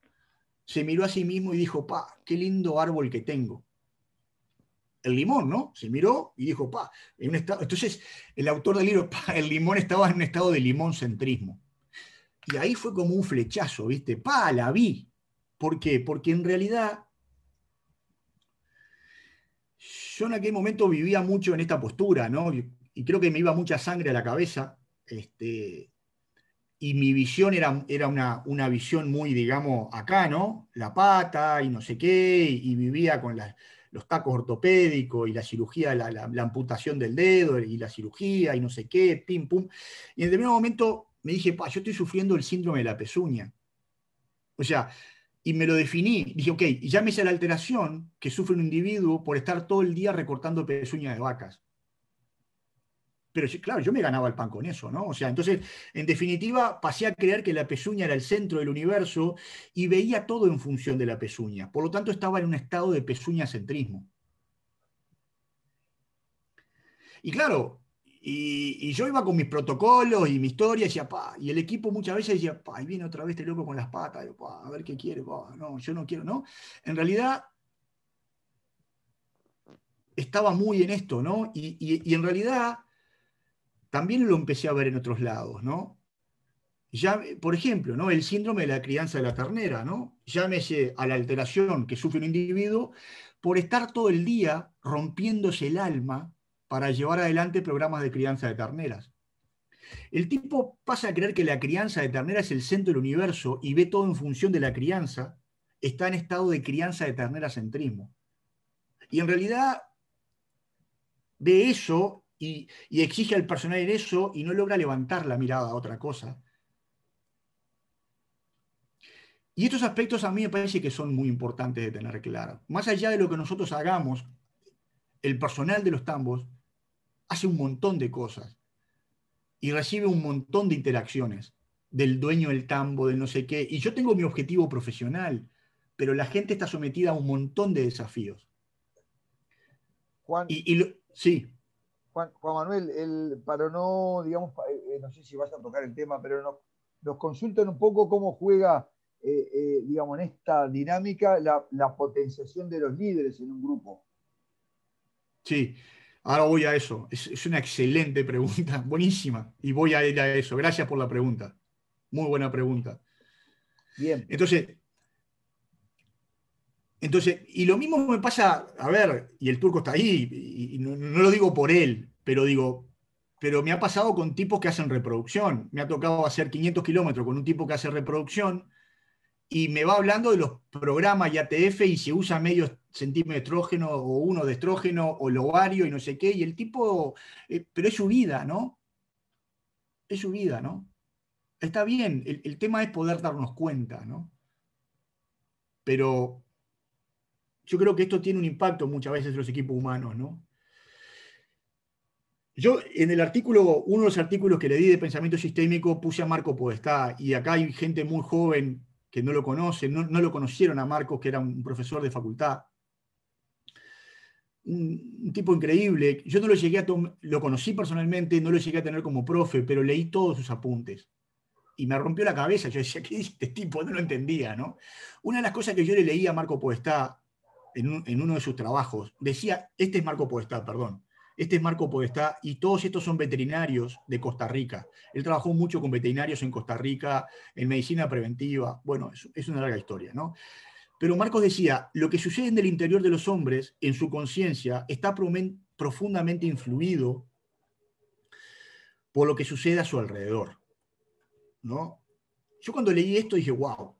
se miró a sí mismo y dijo, pa, qué lindo árbol que tengo. El limón, ¿no? Se miró y dijo, pa, en estado... Entonces, el autor del libro, el limón estaba en un estado de limoncentrismo. Y ahí fue como un flechazo, ¿viste? Pa, la vi. ¿Por qué? Porque en realidad yo en aquel momento vivía mucho en esta postura, ¿no? Y creo que me iba mucha sangre a la cabeza. Este, y mi visión era, era una, visión muy, digamos, acá, ¿no? La pata y no sé qué, y, vivía con los tacos ortopédicos y la cirugía, la, amputación del dedo y la cirugía y no sé qué, pim, pum. Y en determinado momento me dije, pa, yo estoy sufriendo el síndrome de la pezuña. O sea, y me lo definí. Dije, ok, y ya me hice la alteración que sufre un individuo por estar todo el día recortando pezuña de vacas. Pero claro, yo me ganaba el pan con eso, ¿no? O sea, entonces, en definitiva, pasé a creer que la pezuña era el centro del universo y veía todo en función de la pezuña. Por lo tanto, estaba en un estado de pezuña centrismo. Y claro, y, yo iba con mis protocolos y mi historia, y decía, y el equipo muchas veces decía, pa, y viene otra vez este loco con las patas, yo, a ver qué quiere, no, yo no quiero, no. En realidad, estaba muy en esto, ¿no? y, y en realidad, también lo empecé a ver en otros lados, ¿no? Ya, por ejemplo, ¿no? el síndrome de la crianza de la ternera, ¿no? llámese a la alteración que sufre un individuo por estar todo el día rompiéndose el alma para llevar adelante programas de crianza de terneras. El tipo pasa a creer que la crianza de ternera es el centro del universo y ve todo en función de la crianza, está en estado de crianza de ternera centrismo. Y en realidad de eso y, exige al personal en eso y no logra levantar la mirada a otra cosa. Y estos aspectos a mí me parece que son muy importantes de tener claro. Más allá de lo que nosotros hagamos, el personal de los tambos hace un montón de cosas y recibe un montón de interacciones del dueño del tambo, del no sé qué. Y yo tengo mi objetivo profesional, pero la gente está sometida a un montón de desafíos. Y, sí. Juan, Manuel, el, para no, digamos, eh, eh, no sé si vas a tocar el tema, pero nos, consultan un poco cómo juega, eh, digamos, en esta dinámica la, potenciación de los líderes en un grupo. Sí, ahora voy a eso. Es, es una excelente pregunta, buenísima, y voy a ir a eso. Gracias por la pregunta. Muy buena pregunta. Bien. Entonces, entonces, y lo mismo me pasa, a ver, y el turco está ahí, y, no, lo digo por él, pero digo, pero me ha pasado con tipos que hacen reproducción. Me ha tocado hacer 500 kilómetros con un tipo que hace reproducción y me va hablando de los programas y ATF y se usa medio centímetro de estrógeno o uno de estrógeno o lo ovario y no sé qué, y el tipo, eh, pero es su vida, ¿no? Es su vida, ¿no? Está bien, el tema es poder darnos cuenta, ¿no? Pero yo creo que esto tiene un impacto muchas veces en los equipos humanos, ¿no? Yo en el artículo, uno de los artículos que le di de pensamiento sistémico, puse a Marco Podestá, y acá hay gente muy joven que no lo conoce, no, lo conocieron a Marco, que era un profesor de facultad. Un, tipo increíble. Yo no lo llegué a lo conocí personalmente, no lo llegué a tener como profe, pero leí todos sus apuntes. Y me rompió la cabeza. Yo decía, ¿qué dice este tipo? No lo entendía, ¿no? Una de las cosas que yo le leí a Marco Podestá en, uno de sus trabajos, decía, este es Marco Podestá, perdón, este es Marco Podestá y todos estos son veterinarios de Costa Rica. Él trabajó mucho con veterinarios en Costa Rica, en medicina preventiva, bueno, es, es una larga historia, ¿no? Pero Marcos decía, lo que sucede en el interior de los hombres, en su conciencia, está profundamente influido por lo que sucede a su alrededor. ¿no? Yo cuando leí esto dije, wow,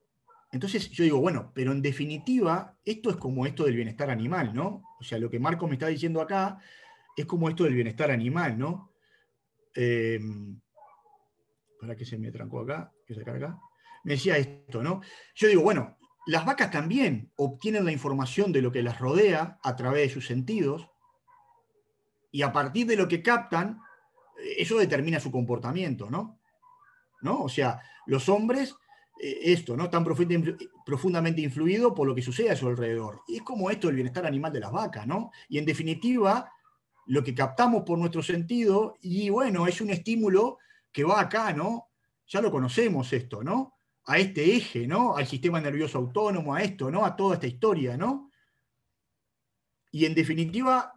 entonces yo digo, bueno, pero en definitiva, esto es como esto del bienestar animal, ¿no? O sea, lo que Marco me está diciendo acá es como esto del bienestar animal, ¿no? Eh, para qué se me trancó acá, que se carga. Me decía esto, ¿no? Yo digo, bueno, las vacas también obtienen la información de lo que las rodea a través de sus sentidos y a partir de lo que captan, eh, eso determina su comportamiento, ¿no? ¿No? O sea, los hombres eh, esto, ¿no? Tan profundamente influido por lo que sucede a su alrededor. Y es como esto del bienestar animal de las vacas, ¿no? Y en definitiva, lo que captamos por nuestro sentido, y bueno, es un estímulo que va acá, ¿no? Ya lo conocemos esto, ¿no? A este eje, ¿no? Al sistema nervioso autónomo, a esto, ¿no? A toda esta historia, ¿no? Y en definitiva,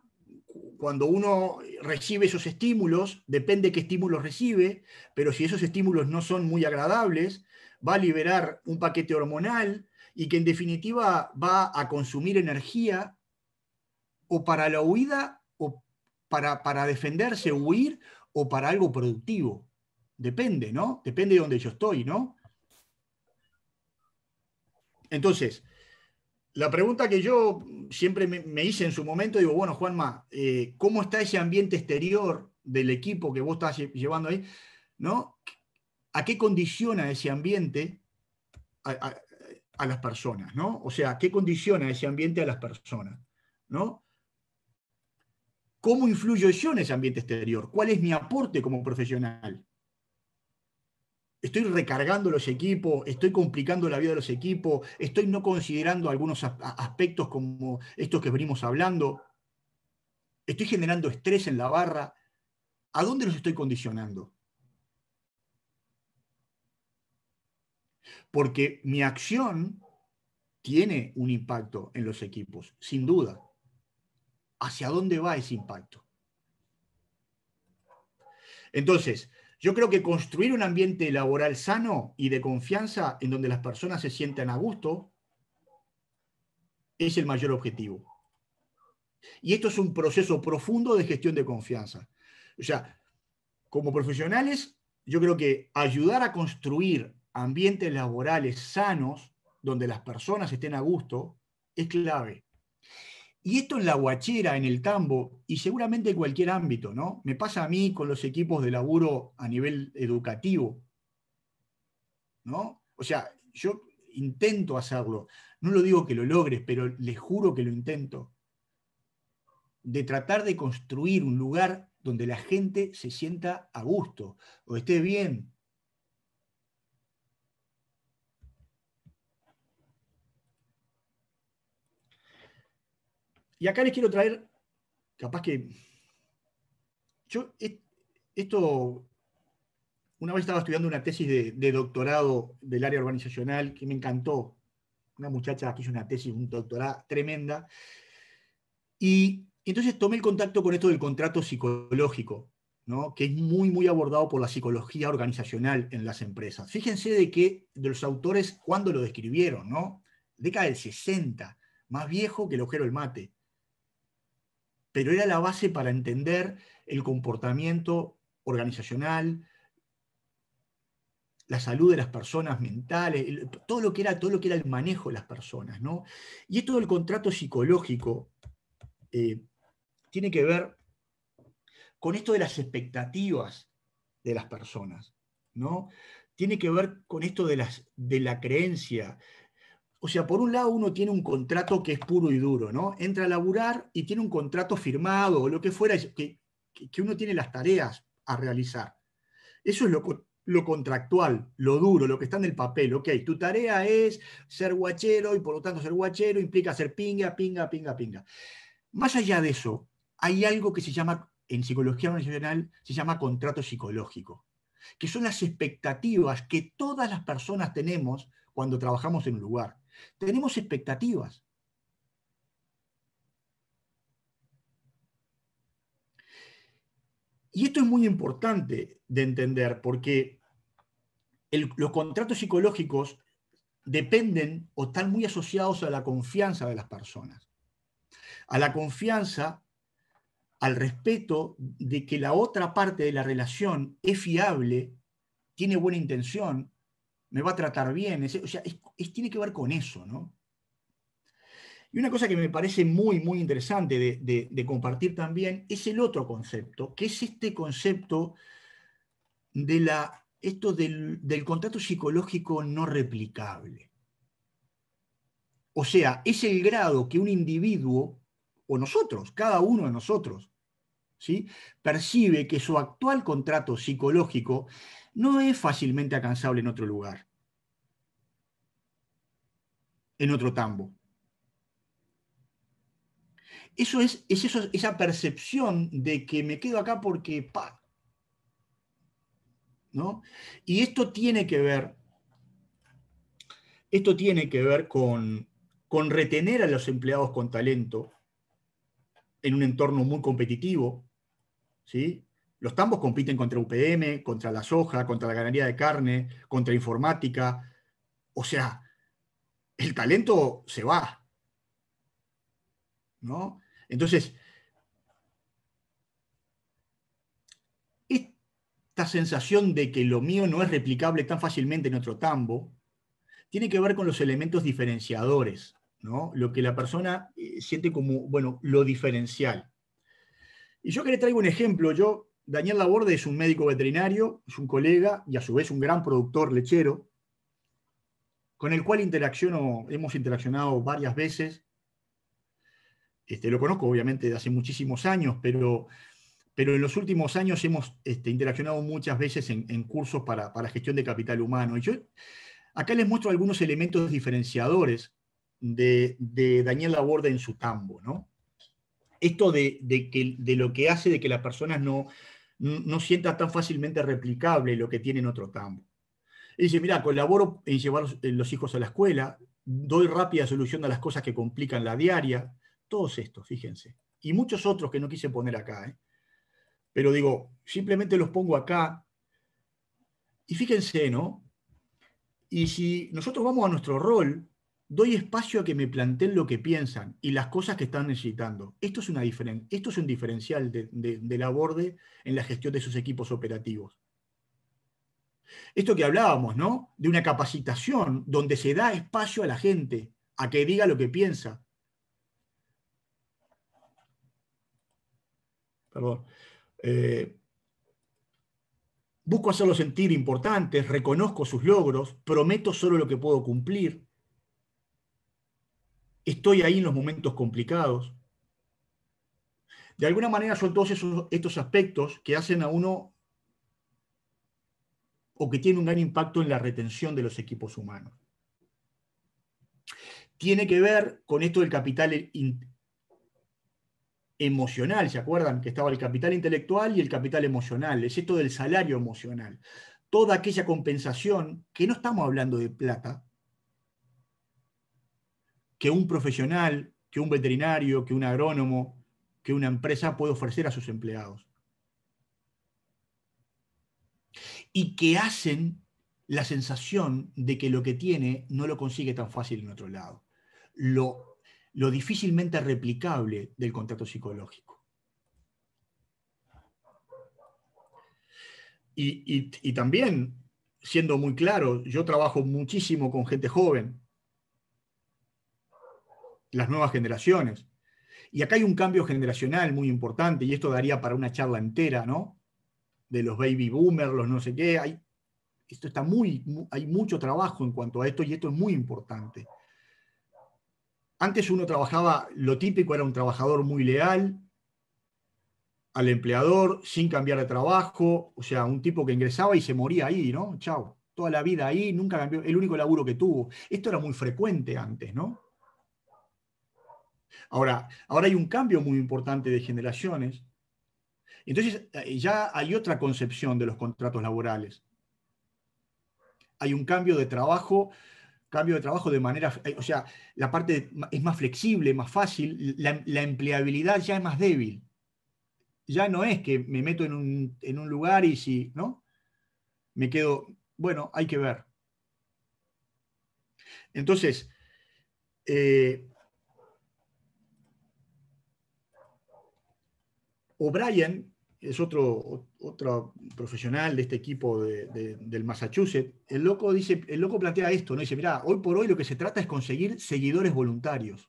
cuando uno recibe esos estímulos, depende qué estímulos recibe, pero si esos estímulos no son muy agradables, va a liberar un paquete hormonal y que en definitiva va a consumir energía o para la huida o para, para defenderse, huir o para algo productivo. Depende, ¿no? Depende de donde yo estoy, ¿no? Entonces, la pregunta que yo siempre me, hice en su momento, digo, bueno, Juanma, eh, ¿cómo está ese ambiente exterior del equipo que vos estás llevando ahí? ¿No? a qué condiciona ese ambiente a, las personas, O sea, qué condiciona ese ambiente a las personas, ¿no? ¿Cómo influyo yo en ese ambiente exterior? ¿Cuál es mi aporte como profesional? Estoy recargando los equipos, estoy complicando la vida de los equipos, estoy no considerando algunos aspectos como estos que venimos hablando, estoy generando estrés en la barra. ¿A dónde los estoy condicionando? Porque mi acción tiene un impacto en los equipos, sin duda. ¿Hacia dónde va ese impacto? Entonces, yo creo que construir un ambiente laboral sano y de confianza en donde las personas se sientan a gusto es el mayor objetivo. Y esto es un proceso profundo de gestión de confianza. O sea, como profesionales, yo creo que ayudar a construir ambientes laborales sanos, donde las personas estén a gusto, es clave. Y esto en la guachera, en el tambo, y seguramente en cualquier ámbito, ¿no? Me pasa a mí con los equipos de laburo a nivel educativo, ¿no? O sea, yo intento hacerlo. No lo digo que lo logres, pero les juro que lo intento. De tratar de construir un lugar donde la gente se sienta a gusto, o esté bien, Y acá les quiero traer, capaz que yo esto, una vez estaba estudiando una tesis de, doctorado del área organizacional, que me encantó. Una muchacha que hizo una tesis, un doctorado tremenda. Y entonces tomé el contacto con esto del contrato psicológico, ¿no? que es muy, muy abordado por la psicología organizacional en las empresas. Fíjense de que de los autores, cuando lo describieron, ¿no? Década del 60, más viejo que el ojero el mate pero era la base para entender el comportamiento organizacional, la salud de las personas mentales, todo, lo que era, todo lo que era el manejo de las personas. Y esto del contrato psicológico eh, tiene que ver con esto de las expectativas de las personas, ¿no? Tiene que ver con esto de, las, de la creencia, o sea, por un lado uno tiene un contrato que es puro y duro, ¿no? Entra a laburar y tiene un contrato firmado o lo que fuera, que, que uno tiene las tareas a realizar. Eso es lo, contractual, lo duro, lo que está en el papel. Ok, tu tarea es ser guachero y por lo tanto ser guachero implica ser pinga, pinga, pinga, pinga. Más allá de eso, hay algo que se llama, en psicología nacional se llama contrato psicológico, que son las expectativas que todas las personas tenemos cuando trabajamos en un lugar. Tenemos expectativas. Y esto es muy importante de entender porque los contratos psicológicos dependen o están muy asociados a la confianza de las personas, a la confianza, al respeto de que la otra parte de la relación es fiable, tiene buena intención, me va a tratar bien, o sea, es, tiene que ver con eso, ¿no? Y una cosa que me parece muy, muy interesante de, compartir también es el otro concepto, que es este concepto de la, esto del, del contrato psicológico no replicable. O sea, es el grado que un individuo, o nosotros, cada uno de nosotros, ¿sí? percibe que su actual contrato psicológico no es fácilmente alcanzable en otro lugar, en otro tambo. Eso es, esa percepción de que me quedo acá porque, pa, ¿no? Y esto tiene que ver, esto tiene que ver con, con retener a los empleados con talento en un entorno muy competitivo, ¿sí? Los tambos compiten contra UPM, contra la soja, contra la ganadería de carne, contra informática. O sea, el talento se va. ¿No? Entonces, esta sensación de que lo mío no es replicable tan fácilmente en otro tambo, tiene que ver con los elementos diferenciadores, ¿no? Lo que la persona eh, siente como, bueno, lo diferencial. Y yo que le traigo un ejemplo, yo Daniel Laborde es un médico veterinario, es un colega y a su vez un gran productor lechero, con el cual interacciono, hemos interaccionado varias veces. Este, lo conozco obviamente de hace muchísimos años, pero, pero en los últimos años hemos este, interaccionado muchas veces en, cursos para, gestión de capital humano. yo acá les muestro algunos elementos diferenciadores de, de Daniel Laborde en su tambo, ¿no? Esto de, que, de lo que hace de que las personas no, no sienta tan fácilmente replicable lo que tiene en otro tambo. Y dice, mira, colaboro en llevar eh, los hijos a la escuela, doy rápida solución a las cosas que complican la diaria, todos estos, fíjense. Y muchos otros que no quise poner acá. ¿eh? Pero digo, simplemente los pongo acá. Y fíjense, ¿no? Y si nosotros vamos a nuestro rol, doy espacio a que me planteen lo que piensan y las cosas que están necesitando. Esto es, una esto es un diferencial de, de, del en la gestión de sus equipos operativos. Esto que hablábamos, ¿no? De una capacitación donde se da espacio a la gente a que diga lo que piensa. Perdón. Eh, busco hacerlo sentir importantes, reconozco sus logros, prometo solo lo que puedo cumplir, Estoy ahí en los momentos complicados. De alguna manera son todos estos aspectos que hacen a uno o que tienen un gran impacto en la retención de los equipos humanos. Tiene que ver con esto del capital emocional, ¿se acuerdan? Que estaba el capital intelectual y el capital emocional, es esto del salario emocional. Toda aquella compensación, que no estamos hablando de plata, que un profesional, que un veterinario, que un agrónomo, que una empresa puede ofrecer a sus empleados. Y que hacen la sensación de que lo que tiene no lo consigue tan fácil en otro lado. Lo, difícilmente replicable del contacto psicológico. y también, siendo muy claro, yo trabajo muchísimo con gente joven, las nuevas generaciones. Y acá hay un cambio generacional muy importante, y esto daría para una charla entera, ¿no? De los baby boomers, los no sé qué. Hay, esto está muy, hay mucho trabajo en cuanto a esto, y esto es muy importante. Antes uno trabajaba, lo típico era un trabajador muy leal al empleador, sin cambiar de trabajo, o sea, un tipo que ingresaba y se moría ahí, ¿no? Chao, toda la vida ahí, nunca cambió, el único laburo que tuvo. Esto era muy frecuente antes, ¿no? Ahora, ahora hay un cambio muy importante de generaciones. Entonces, eh, ya hay otra concepción de los contratos laborales. Hay un cambio de trabajo, cambio de trabajo de manera, eh, o sea, la parte es más flexible, más fácil, la, empleabilidad ya es más débil. Ya no es que me meto en un, lugar y si, ¿no? Me quedo, bueno, hay que ver. Entonces, eh, O'Brien es otro, otro profesional de este equipo del Massachusetts. El loco, dice, el loco plantea esto, ¿no? Dice, mira, hoy por hoy lo que se trata es conseguir seguidores voluntarios.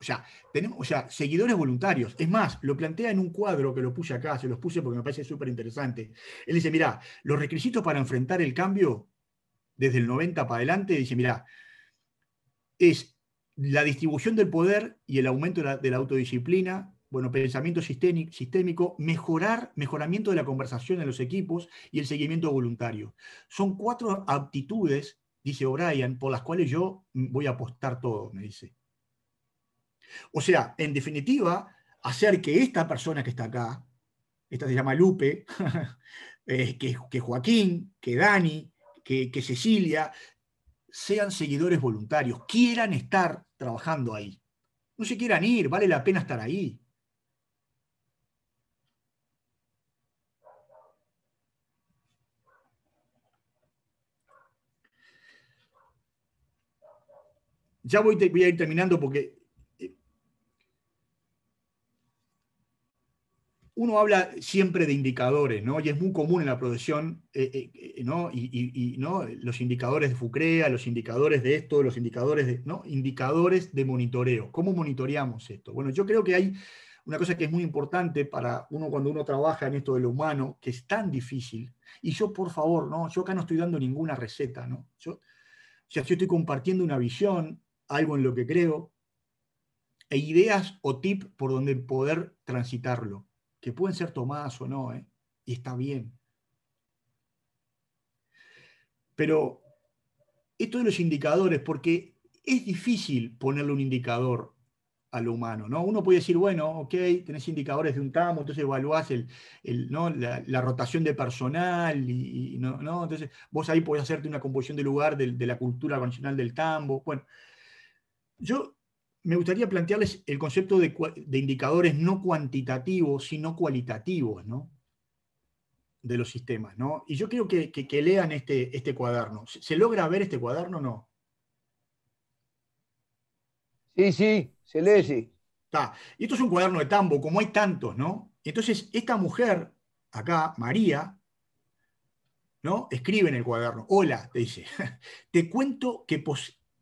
O sea, tenemos, o seguidores voluntarios. Es más, lo plantea en un cuadro que lo puse acá, se los puse porque me parece súper interesante. Él dice, mira, los requisitos para enfrentar el cambio desde el 90 para adelante, dice, mira, es la distribución del poder y el aumento de la autodisciplina, bueno, pensamiento sistémico, mejorar, mejoramiento de la conversación en los equipos y el seguimiento voluntario. Son cuatro aptitudes, dice O'Brien, por las cuales yo voy a apostar todo, me dice. O sea, en definitiva, hacer que esta persona que está acá, esta se llama Lupe, eh, que, que, Joaquín, que Dani, que Cecilia, sean seguidores voluntarios, quieran estar trabajando ahí. No se quieran ir, vale la pena estar ahí. Ya voy, voy a ir terminando porque eh, uno habla siempre de indicadores, ¿no? Y es muy común en la producción, eh, eh, ¿no? Y, ¿no? Los indicadores de FUCREA, los indicadores de esto, los indicadores de, ¿no? Indicadores de monitoreo. ¿Cómo monitoreamos esto? Bueno, yo creo que hay una cosa que es muy importante para uno cuando uno trabaja en esto de lo humano, que es tan difícil. Y yo, por favor, ¿no? Yo acá no estoy dando ninguna receta, ¿no? Yo, o sea, yo estoy compartiendo una visión, algo en lo que creo, e ideas o tips por donde poder transitarlo, que pueden ser tomadas o no, ¿eh? y está bien. Pero esto de los indicadores, porque es difícil ponerle un indicador a lo humano, ¿no? Uno puede decir, bueno, ok, tenés indicadores de un tambo entonces evaluás el, ¿no? la, rotación de personal, y, no, no, entonces vos ahí podés hacerte una composición de lugar de, la cultura convencional del tambo, bueno, yo me gustaría plantearles el concepto de, indicadores no cuantitativos, sino cualitativos, ¿no? De los sistemas, ¿no? Y yo quiero que, lean este, este cuaderno. ¿Se, logra ver este cuaderno o no? Sí, sí, se lee, sí. Está. Y esto es un cuaderno de tambo, como hay tantos, ¿no? Entonces, esta mujer, acá, María, ¿no? Escribe en el cuaderno. Hola, te dice. Te cuento que,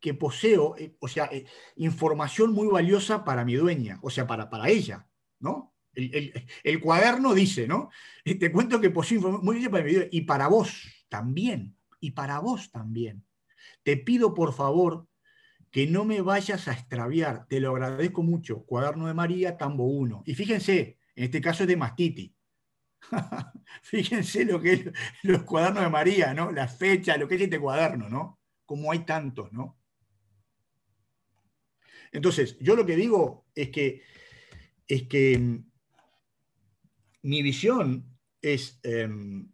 que poseo, eh, o sea, eh, información muy valiosa para mi dueña, o sea, para, para ella, ¿no? El, cuaderno dice, ¿no? te cuento que poseo información muy valiosa para mi dueña y para vos también, y para vos también. Te pido, por favor, que no me vayas a extraviar, te lo agradezco mucho. Cuaderno de María, tambo 1. Y fíjense, en este caso es de Mastiti. Fíjense lo que es los cuadernos de María, ¿no? Las fechas, lo que es este cuaderno, ¿no? Como hay tantos, ¿no? Entonces, yo lo que digo es que, es que mm, mi visión es, em,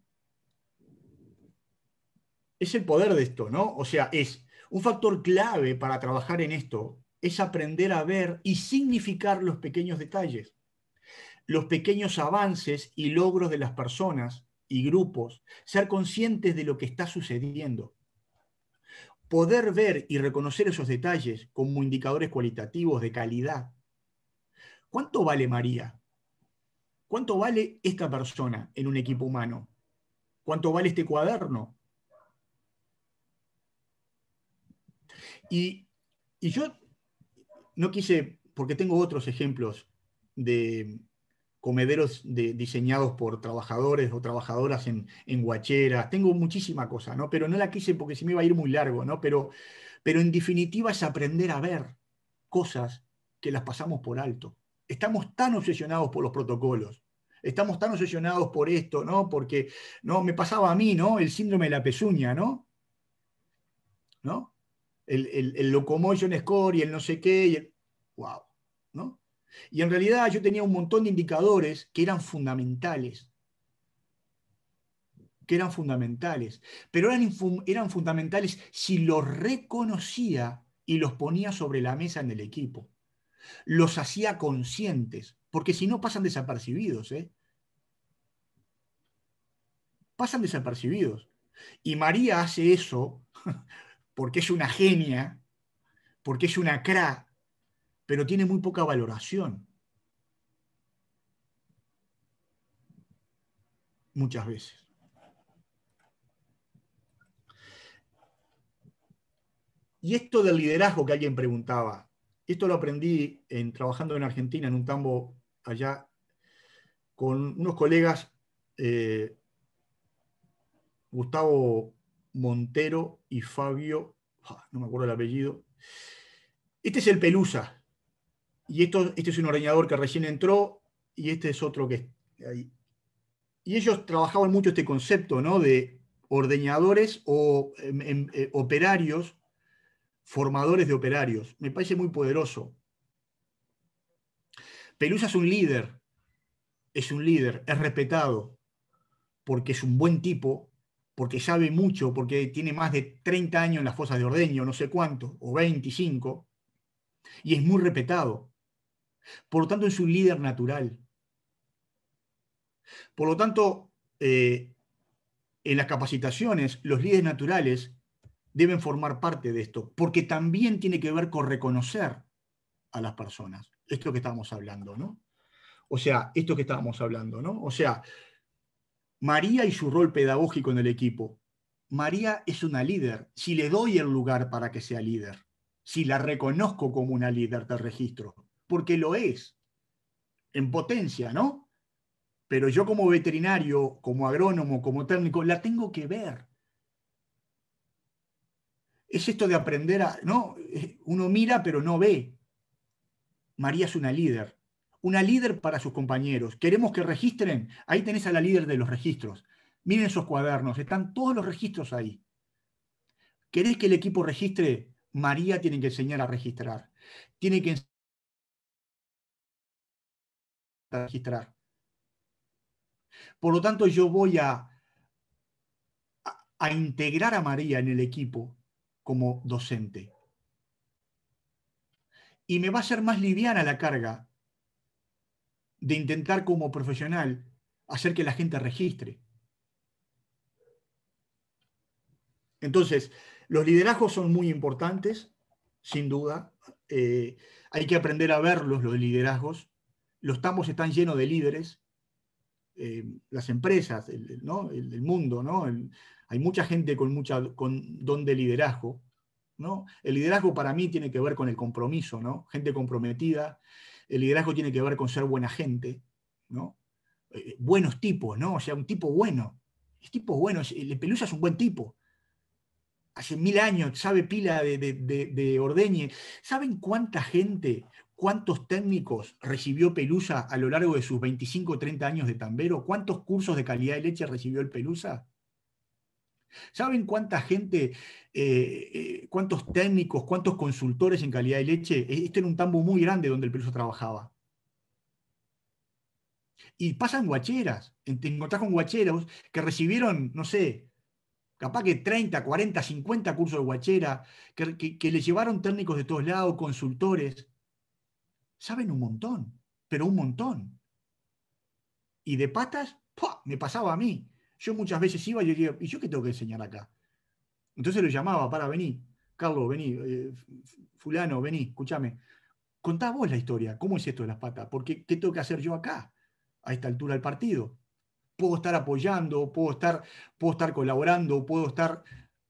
es el poder de esto, ¿no? O sea, es un factor clave para trabajar en esto, es aprender a ver y significar los pequeños detalles, los pequeños avances y logros de las personas y grupos, ser conscientes de lo que está sucediendo poder ver y reconocer esos detalles como indicadores cualitativos de calidad. ¿Cuánto vale María? ¿Cuánto vale esta persona en un equipo humano? ¿Cuánto vale este cuaderno? Y, y yo no quise, porque tengo otros ejemplos de, comederos de, diseñados por trabajadores o trabajadoras en, en guacheras. Tengo muchísima cosa, ¿no? Pero no la quise porque se me iba a ir muy largo, ¿no? Pero, pero en definitiva es aprender a ver cosas que las pasamos por alto. Estamos tan obsesionados por los protocolos, estamos tan obsesionados por esto, ¿no? Porque, no, me pasaba a mí, ¿no? El síndrome de la pezuña, ¿no? ¿No? El, el locomotion score y el no sé qué, y el... ¡Wow! ¿No? Y en realidad yo tenía un montón de indicadores que eran fundamentales, que eran fundamentales, pero eran, eran fundamentales si los reconocía y los ponía sobre la mesa en el equipo. Los hacía conscientes, porque si no pasan desapercibidos, ¿eh? Pasan desapercibidos. Y María hace eso porque es una genia, porque es una cra, pero tiene muy poca valoración. Muchas veces. Y esto del liderazgo que alguien preguntaba, esto lo aprendí en, trabajando en Argentina, en un tambo allá, con unos colegas, eh, Gustavo Montero y Fabio, ah, no me acuerdo el apellido. Este es el Pelusa, y esto, este es un ordeñador que recién entró y este es otro que Y ellos trabajaban mucho este concepto ¿no? de ordeñadores o em, em, eh, operarios, formadores de operarios. Me parece muy poderoso. Pelusa es un líder, es un líder, es respetado, porque es un buen tipo, porque sabe mucho, porque tiene más de 30 años en las fosas de ordeño, no sé cuánto, o 25, y es muy respetado. Por lo tanto, es un líder natural. Por lo tanto, eh, en las capacitaciones, los líderes naturales deben formar parte de esto, porque también tiene que ver con reconocer a las personas. Esto que estábamos hablando, ¿no? O sea, esto que estábamos hablando, ¿no? O sea, María y su rol pedagógico en el equipo. María es una líder. Si le doy el lugar para que sea líder, si la reconozco como una líder, te registro porque lo es, en potencia, ¿no? Pero yo como veterinario, como agrónomo, como técnico, la tengo que ver. Es esto de aprender a, ¿no? Eh, uno mira pero no ve. María es una líder, una líder para sus compañeros. Queremos que registren, ahí tenés a la líder de los registros. Miren esos cuadernos, están todos los registros ahí. ¿Querés que el equipo registre? María tiene que enseñar a registrar. Tiene que registrar. Por lo tanto, yo voy a, a, integrar a María en el equipo como docente. Y me va a ser más liviana la carga de intentar como profesional hacer que la gente registre. Entonces, los liderazgos son muy importantes, sin duda. Eh, hay que aprender a verlos, los liderazgos los tambos están llenos de líderes, eh, las empresas, el, mundo, ¿no? hay mucha gente con, mucha, don de liderazgo. ¿no? El liderazgo para mí tiene que ver con el compromiso, ¿no? gente comprometida. El liderazgo tiene que ver con ser buena gente, ¿no? Eh, eh, buenos tipos, ¿no? o sea, un tipo bueno. Es tipo bueno, el Pelusa es un buen tipo. Hace mil años, sabe pila de ordeñe. ¿Saben cuánta gente, cuántos técnicos recibió Pelusa a lo largo de sus 25 o 30 años de tambero, cuántos cursos de calidad de leche recibió el Pelusa. ¿Saben cuánta gente, eh, eh, cuántos técnicos, cuántos consultores en calidad de leche? E, este era un tambo muy grande donde el Pelusa trabajaba. Y pasan guacheras, te encontrás con guacheros que recibieron, no sé, capaz que 30, 40, 50 cursos de guachera, que, que le llevaron técnicos de todos lados, consultores saben un montón, pero un montón. Y de patas, me pasaba a mí. Yo muchas veces iba y yo ¿y yo qué tengo que enseñar acá? Entonces lo llamaba, para, venir, Carlos, vení, eh, fulano, vení, escúchame. Contá vos la historia, ¿cómo es esto de las patas? Porque, ¿qué tengo que hacer yo acá, a esta altura del partido? Puedo estar apoyando, puedo estar, puedo estar colaborando, puedo estar,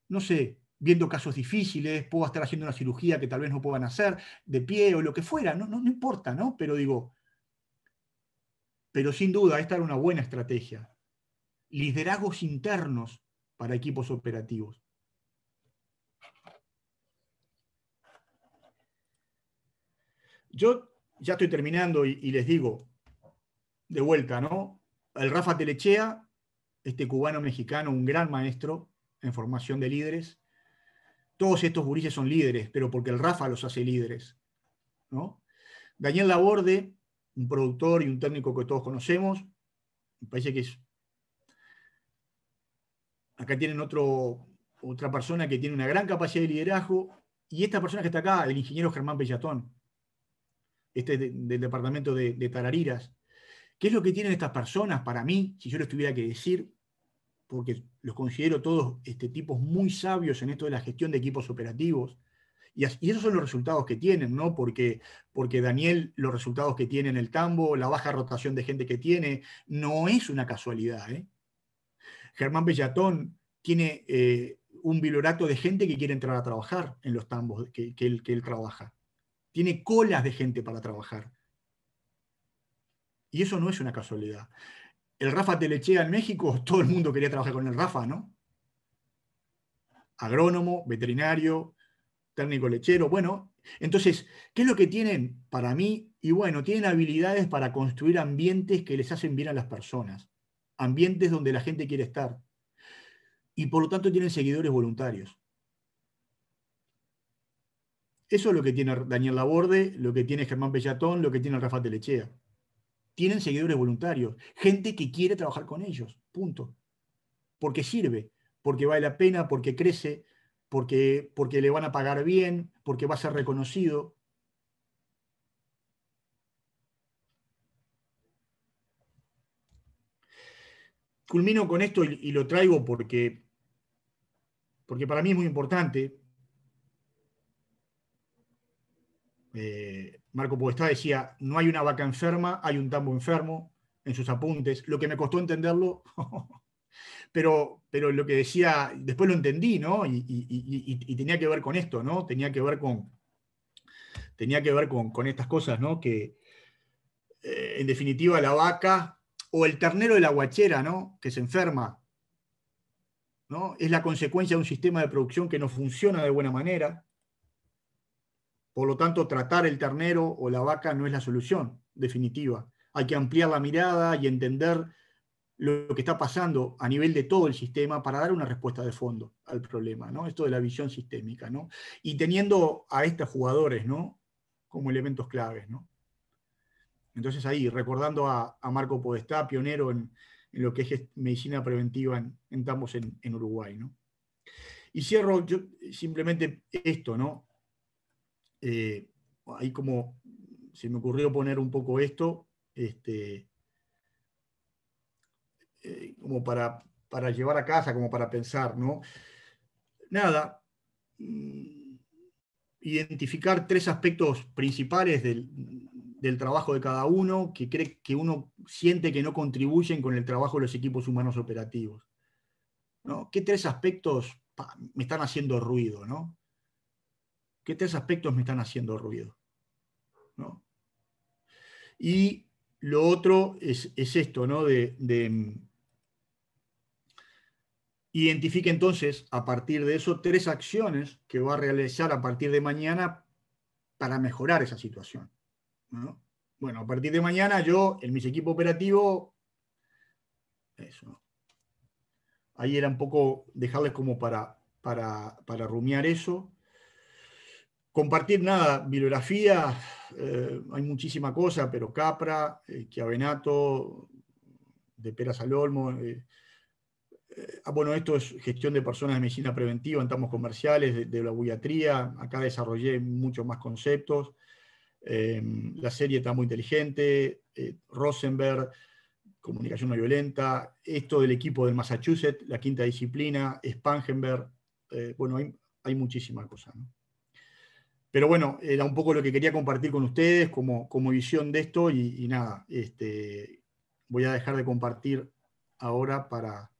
no sé, viendo casos difíciles, puedo estar haciendo una cirugía que tal vez no puedan hacer, de pie o lo que fuera, no, no, importa, ¿no? Pero digo, pero sin duda esta era una buena estrategia. Liderazgos internos para equipos operativos. Yo ya estoy terminando y les digo, de vuelta, ¿no? El Rafa Telechea, este cubano mexicano, un gran maestro en formación de líderes, todos estos gurises son líderes, pero porque el Rafa los hace líderes. ¿no? Daniel Laborde, un productor y un técnico que todos conocemos, me parece que es... Acá tienen otro, otra persona que tiene una gran capacidad de liderazgo, y esta persona que está acá, el ingeniero Germán Pellatón. este es del departamento de, de Tarariras. ¿Qué es lo que tienen estas personas para mí, si yo les tuviera que decir? porque los considero todos este, tipos muy sabios en esto de la gestión de equipos operativos. Y, esos son los resultados que tienen, ¿no? Porque, porque Daniel, los resultados que tiene en el tambo, la baja rotación de gente que tiene, no es una casualidad. ¿eh? Germán Bellatón tiene eh, un vilorato de gente que quiere entrar a trabajar en los tambos él, que él trabaja. Tiene colas de gente para trabajar. Y eso no es una casualidad el Rafa Telechea en México, todo el mundo quería trabajar con el Rafa, ¿no? Agrónomo, veterinario, técnico lechero, bueno. Entonces, ¿qué es lo que tienen para mí? Y bueno, tienen habilidades para construir ambientes que les hacen bien a las personas, ambientes donde la gente quiere estar. Y por lo tanto tienen seguidores voluntarios. Eso es lo que tiene Daniel Laborde, lo que tiene Germán Pellatón, lo que tiene el Rafa Telechea tienen seguidores voluntarios, gente que quiere trabajar con ellos, punto. Porque sirve, porque vale la pena, porque crece, porque, porque le van a pagar bien, porque va a ser reconocido. Culmino con esto y, lo traigo porque, porque para mí es muy importante. Eh, Marco Podestá decía, no hay una vaca enferma, hay un tambo enfermo en sus apuntes, lo que me costó entenderlo, pero, pero lo que decía, después lo entendí, ¿no? Y, tenía que ver con esto, ¿no? Tenía que ver con, tenía que ver con, estas cosas, ¿no? Que eh, en definitiva la vaca o el ternero de la guachera, ¿no? Que se enferma, ¿no? Es la consecuencia de un sistema de producción que no funciona de buena manera por lo tanto, tratar el ternero o la vaca no es la solución definitiva. Hay que ampliar la mirada y entender lo que está pasando a nivel de todo el sistema para dar una respuesta de fondo al problema, ¿no? Esto de la visión sistémica, ¿no? Y teniendo a estos jugadores, ¿no? Como elementos claves, ¿no? Entonces ahí, recordando a, Marco Podestá, pionero en, lo que es medicina preventiva en, en en, Uruguay, ¿no? Y cierro simplemente esto, ¿no? Eh, ahí como se me ocurrió poner un poco esto, este, eh, como para, llevar a casa, como para pensar, ¿no? Nada, mm, identificar tres aspectos principales del, trabajo de cada uno que cree que uno siente que no contribuyen con el trabajo de los equipos humanos operativos. ¿Qué tres aspectos me están haciendo ruido? ¿no? ¿Qué tres aspectos me están haciendo ruido? Y lo otro es, esto, ¿no? De, mm, identifique entonces a partir de eso tres acciones que va a realizar a partir de mañana para mejorar esa situación. Bueno, a partir de mañana yo en mis equipos operativos, eso. Ahí era un poco dejarles como para, para, para rumiar eso. Compartir nada, bibliografía, eh, hay muchísima cosa, pero Capra, eh, Chiavenato, de Peras al Olmo. Eh, ah, bueno, esto es gestión de personas de medicina preventiva en comerciales, de, la buiatría. Acá desarrollé muchos más conceptos. la serie está muy inteligente. Rosenberg, comunicación no violenta. Esto del equipo del Massachusetts, la quinta disciplina. Spangenberg. bueno, hay, hay muchísima cosa. ¿no? pero bueno, era un poco lo que quería compartir con ustedes como, como visión de esto y, nada, este, voy a dejar de compartir ahora para,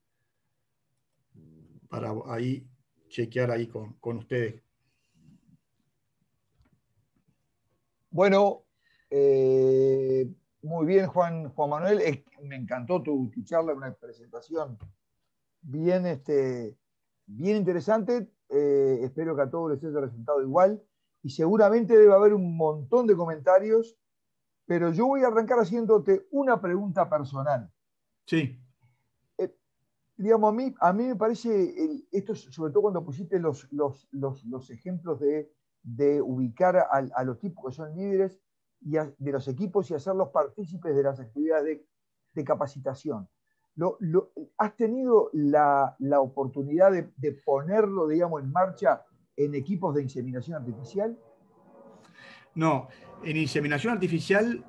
para ahí chequear ahí con, ustedes. Bueno, eh, muy bien Juan, Juan Manuel, me encantó tu, charla, una presentación bien, este, bien interesante. Eh, espero que a todos les haya resultado igual y seguramente debe haber un montón de comentarios, pero yo voy a arrancar haciéndote una pregunta personal. Sí. Eh, digamos, a mí, a mí me parece, esto sobre todo cuando pusiste los, los, ejemplos de, ubicar a, los tipos que son líderes y de los equipos y hacerlos partícipes de las actividades de, capacitación. Lo, ¿Has tenido la, oportunidad de, de, ponerlo, digamos, en marcha en equipos de inseminación artificial? No, en inseminación artificial,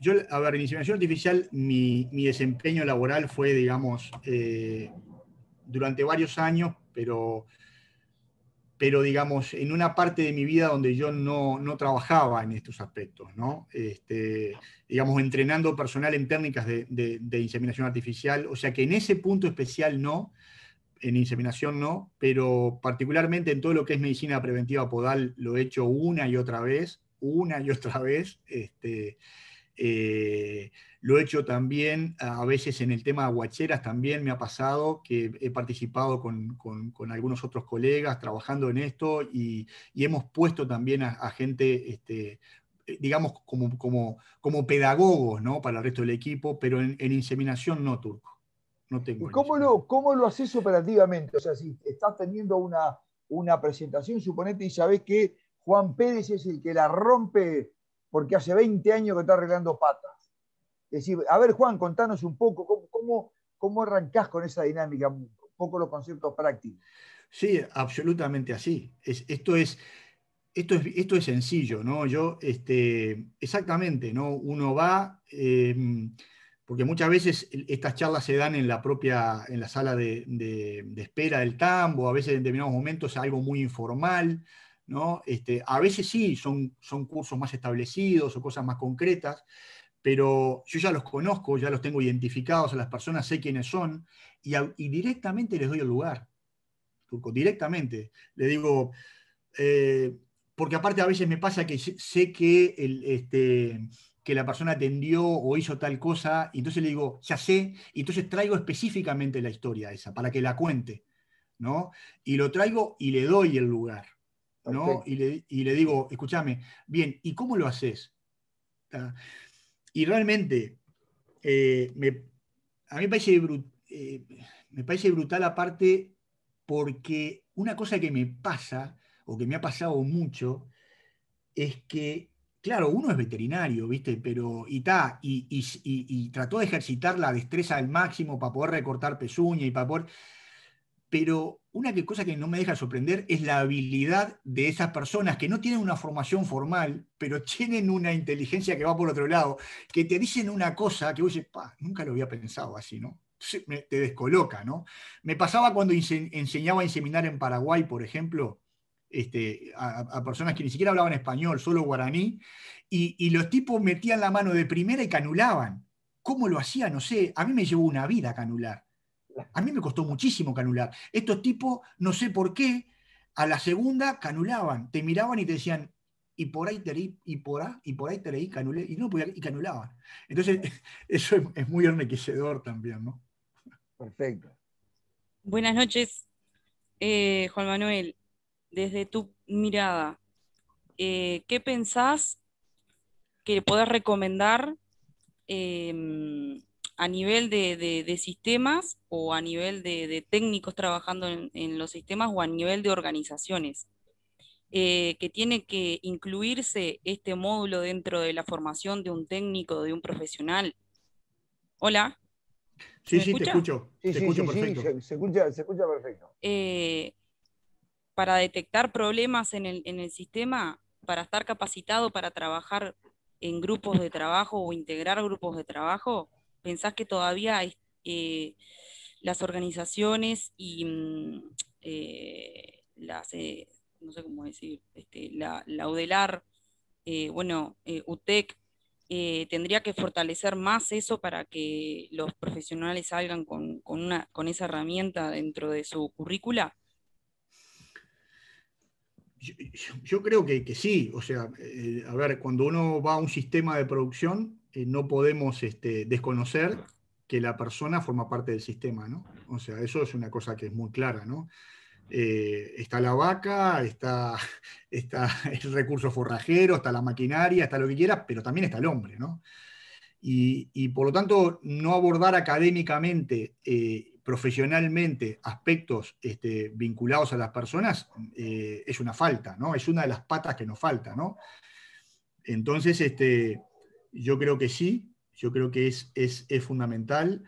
yo, a ver, en inseminación artificial mi, desempeño laboral fue, digamos, eh, durante varios años, pero, pero digamos, en una parte de mi vida donde yo no, trabajaba en estos aspectos, ¿no? Este, digamos, entrenando personal en técnicas de, inseminación artificial, o sea que en ese punto especial no, en inseminación no, pero particularmente en todo lo que es medicina preventiva podal lo he hecho una y otra vez, una y otra vez. Este, eh, lo he hecho también a veces en el tema de aguacheras, también me ha pasado que he participado con, algunos otros colegas trabajando en esto y, hemos puesto también a, gente, este, eh, digamos, como, como, pedagogos ¿no? para el resto del equipo, pero en inseminación no turco cómo lo, cómo lo haces operativamente? O sea, si estás teniendo una, una presentación, suponete, y sabes que Juan Pérez es el que la rompe porque hace 20 años que está arreglando patas. Es decir, a ver, Juan, contanos un poco cómo, cómo, cómo arrancás con esa dinámica, un poco los conceptos prácticos. Sí, absolutamente así. Es, esto, es, esto, es, esto es sencillo, ¿no? Yo, este, exactamente, ¿no? Uno va. Eh, porque muchas veces estas charlas se dan en la propia, en la sala de, espera del tambo, a veces en determinados momentos es algo muy informal, ¿no? Este, a veces sí, son, son cursos más establecidos o cosas más concretas, pero yo ya los conozco, ya los tengo identificados a las personas, sé quiénes son, y, directamente les doy el lugar, directamente. Le digo, eh, porque aparte a veces me pasa que sé que el, este, que la persona atendió o hizo tal cosa, y entonces le digo, ya sé, y entonces traigo específicamente la historia esa, para que la cuente, ¿no? Y lo traigo y le doy el lugar, ¿no? Y le, digo, escúchame, bien, ¿y cómo lo haces? Y realmente, eh, a mí parece, eh, me parece brutal aparte porque una cosa que me pasa, o que me ha pasado mucho, es que claro, uno es veterinario, ¿viste? Pero, y y, trató de ejercitar la destreza al máximo para poder recortar pezuña y para poder... Pero una cosa que no me deja sorprender es la habilidad de esas personas que no tienen una formación formal, pero tienen una inteligencia que va por otro lado, que te dicen una cosa que vos dices, nunca lo había pensado así, ¿no? te descoloca, ¿no? Me pasaba cuando enseñaba a inseminar en Paraguay, por ejemplo, este, a, personas que ni siquiera hablaban español, solo guaraní, y, los tipos metían la mano de primera y canulaban. ¿Cómo lo hacían? No sé, a mí me llevó una vida canular. A mí me costó muchísimo canular. Estos tipos, no sé por qué, a la segunda canulaban, te miraban y te decían, y por ahí te leí, y por, ahí, y por ahí te leí, canulé, y no y canulaban. Entonces, eso es, muy enriquecedor también, ¿no? Perfecto. Buenas noches, eh, Juan Manuel desde tu mirada, eh, ¿qué pensás que puedas recomendar em, a nivel de, sistemas o a nivel de, técnicos trabajando en, los sistemas o a nivel de organizaciones? Eh, que tiene que incluirse este módulo dentro de la formación de un técnico, de un profesional. Hola. Sí, sí, te escucho. Se, escucha, perfecto. Eh, para detectar problemas en el, sistema, para estar capacitado para trabajar en grupos de trabajo o integrar grupos de trabajo? ¿Pensás que todavía eh, las organizaciones y mm, eh, eh, no sé cómo decir, este, la, la, UDELAR, bueno, UTEC, tendría que fortalecer más eso para que los profesionales salgan con, con esa herramienta dentro de su currícula? Yo, creo que, sí, o sea, eh, a ver, cuando uno va a un sistema de producción, eh, no podemos este, desconocer que la persona forma parte del sistema, ¿no? O sea, eso es una cosa que es muy clara, ¿no? Eh, está la vaca, está, está, el recurso forrajero, está la maquinaria, está lo que quieras, pero también está el hombre, ¿no? Y, por lo tanto, no abordar académicamente profesionalmente aspectos este, vinculados a las personas, eh, es una falta, ¿no? Es una de las patas que nos falta, Entonces, este, yo creo que sí, yo creo que es, es, fundamental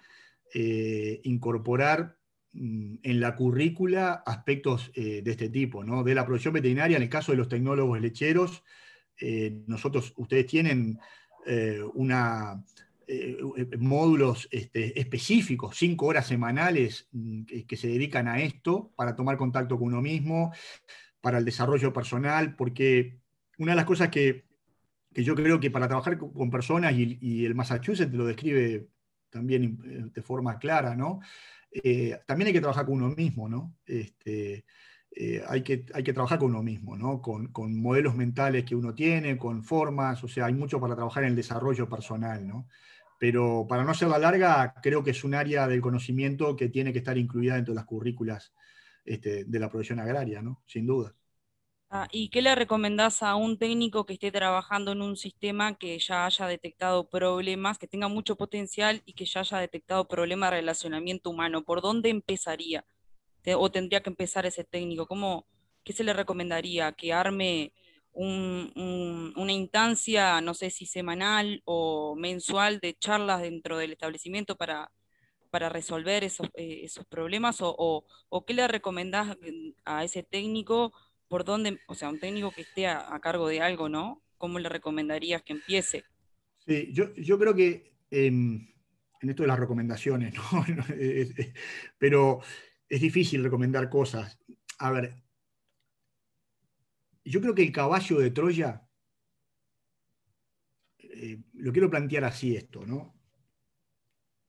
eh, incorporar mm, en la currícula aspectos eh, de este tipo, ¿no? De la producción veterinaria, en el caso de los tecnólogos lecheros, nosotros, ustedes tienen una eh, eh, módulos este, específicos, cinco horas semanales mm, que se dedican a esto, para tomar contacto con uno mismo, para el desarrollo personal, porque una de las cosas que, yo creo que para trabajar con personas, y, el Massachusetts lo describe también eh, de forma clara, también hay que trabajar con uno mismo, ¿no? Este, hay, que, hay que trabajar con uno mismo, Con, con, modelos mentales que uno tiene, con formas, o sea, hay mucho para trabajar en el desarrollo personal, ¿no? pero para no ser la larga, creo que es un área del conocimiento que tiene que estar incluida dentro de las currículas este, de la profesión agraria, ¿no? sin duda. Ah, ¿Y qué le recomendás a un técnico que esté trabajando en un sistema que ya haya detectado problemas, que tenga mucho potencial y que ya haya detectado problemas de relacionamiento humano? ¿Por dónde empezaría? ¿O tendría que empezar ese técnico? ¿Cómo, ¿Qué se le recomendaría? ¿Que arme una instancia, no sé si semanal o mensual, de charlas dentro del establecimiento para, para resolver esos, eh, problemas? O, qué le recomendás mm, a ese técnico? ¿Por dónde, o sea, un técnico que esté a, cargo de algo, ¿no? ¿Cómo le recomendarías que empiece? Sí, yo, creo que em, en esto de las recomendaciones, ¿no? pero es difícil recomendar cosas. A ver, yo creo que el caballo de Troya, eh, lo quiero plantear así esto, ¿no?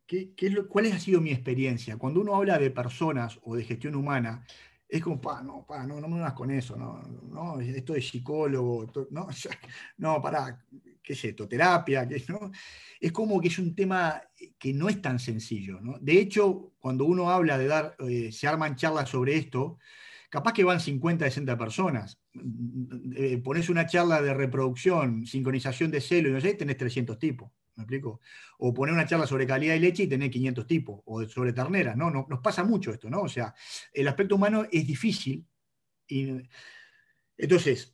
¿Qué, es ¿Cuál ha sido mi experiencia? Cuando uno habla de personas o de gestión humana, es como, no, pa, no, me unas con eso, no, esto de psicólogo, no, no, pará, qué es esto, terapia, no? Es como que es un tema que no es tan sencillo, ¿no? De hecho, cuando uno habla de dar, eh, se arman charlas sobre esto, capaz que van 50, 60 personas. Eh, pones una charla de reproducción, sincronización de celos, y no sé, tenés 300 tipos. ¿Me explico? O poner una charla sobre calidad de leche y tenés 500 tipos, o sobre ternera. ¿no? no, nos pasa mucho esto, ¿no? O sea, el aspecto humano es difícil. entonces,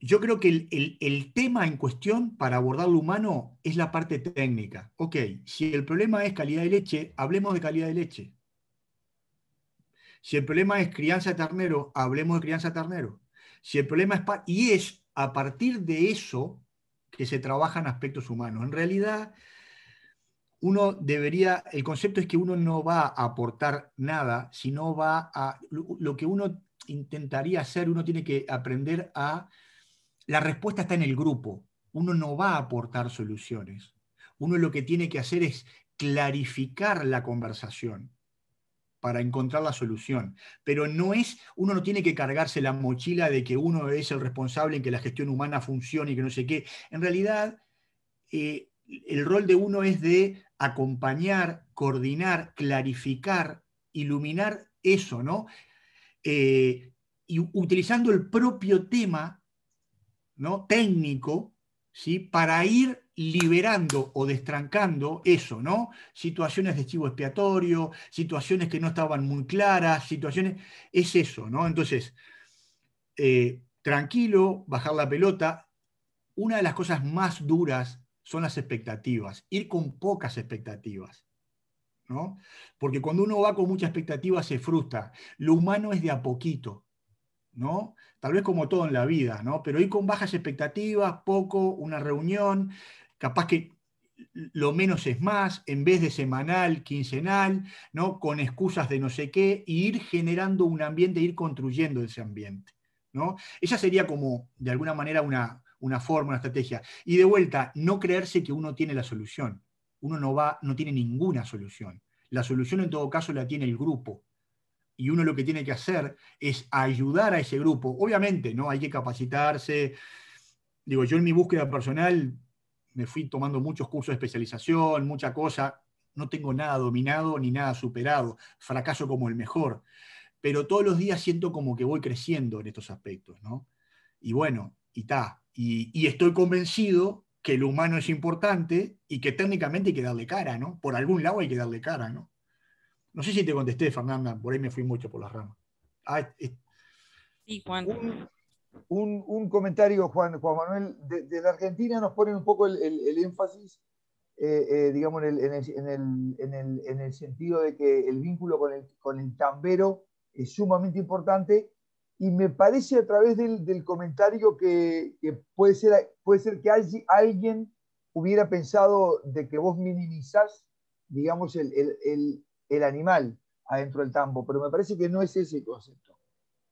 yo creo que el, tema en cuestión para abordar lo humano es la parte técnica. Ok, si el problema es calidad de leche, hablemos de calidad de leche. Si el problema es crianza de ternero, hablemos de crianza de ternero. Si el problema es... Y es a partir de eso que se trabajan aspectos humanos. En realidad, uno debería, el concepto es que uno no va a aportar nada, sino va a, lo que uno intentaría hacer, uno tiene que aprender a, la respuesta está en el grupo, uno no va a aportar soluciones, uno lo que tiene que hacer es clarificar la conversación para encontrar la solución. Pero no es, uno no tiene que cargarse la mochila de que uno es el responsable en que la gestión humana funcione y que no sé qué. En realidad, eh, el rol de uno es de acompañar, coordinar, clarificar, iluminar eso, ¿no? Eh, y utilizando el propio tema ¿no? técnico para ir liberando o destrancando eso, ¿no? Situaciones de chivo expiatorio, situaciones que no estaban muy claras, situaciones... Es eso, ¿no? Entonces, eh, tranquilo, bajar la pelota. Una de las cosas más duras son las expectativas, ir con pocas expectativas. ¿no? Porque cuando uno va con muchas expectativas se frustra. Lo humano es de a poquito. ¿no? Tal vez como todo en la vida, ¿no? Pero ir con bajas expectativas, poco, una reunión, capaz que lo menos es más, en vez de semanal, quincenal, ¿no? Con excusas de no sé qué, ir generando un ambiente, ir construyendo ese ambiente, ¿no? Esa sería como, de alguna manera, una, una forma, una estrategia. Y de vuelta, no creerse que uno tiene la solución. Uno no va, no tiene ninguna solución. La solución en todo caso la tiene el grupo, y uno lo que tiene que hacer es ayudar a ese grupo. Obviamente, ¿no? Hay que capacitarse. Digo, yo en mi búsqueda personal me fui tomando muchos cursos de especialización, mucha cosa. No tengo nada dominado ni nada superado. Fracaso como el mejor. Pero todos los días siento como que voy creciendo en estos aspectos, ¿no? Y bueno, y está. Y, y estoy convencido que lo humano es importante y que técnicamente hay que darle cara, ¿no? Por algún lado hay que darle cara, ¿no? No sé si te contesté, Fernanda, por ahí me fui mucho por las ramas. Ah, sí, Juan. Un, comentario, Juan, Manuel. Desde de la Argentina nos ponen un poco el, énfasis, digamos, en el, sentido de que el vínculo con el, con el tambero es sumamente importante y me parece a través del, comentario que, puede, ser, puede ser que alguien hubiera pensado de que vos minimizás, digamos, el, el animal adentro del tambo, pero me parece que no es ese concepto.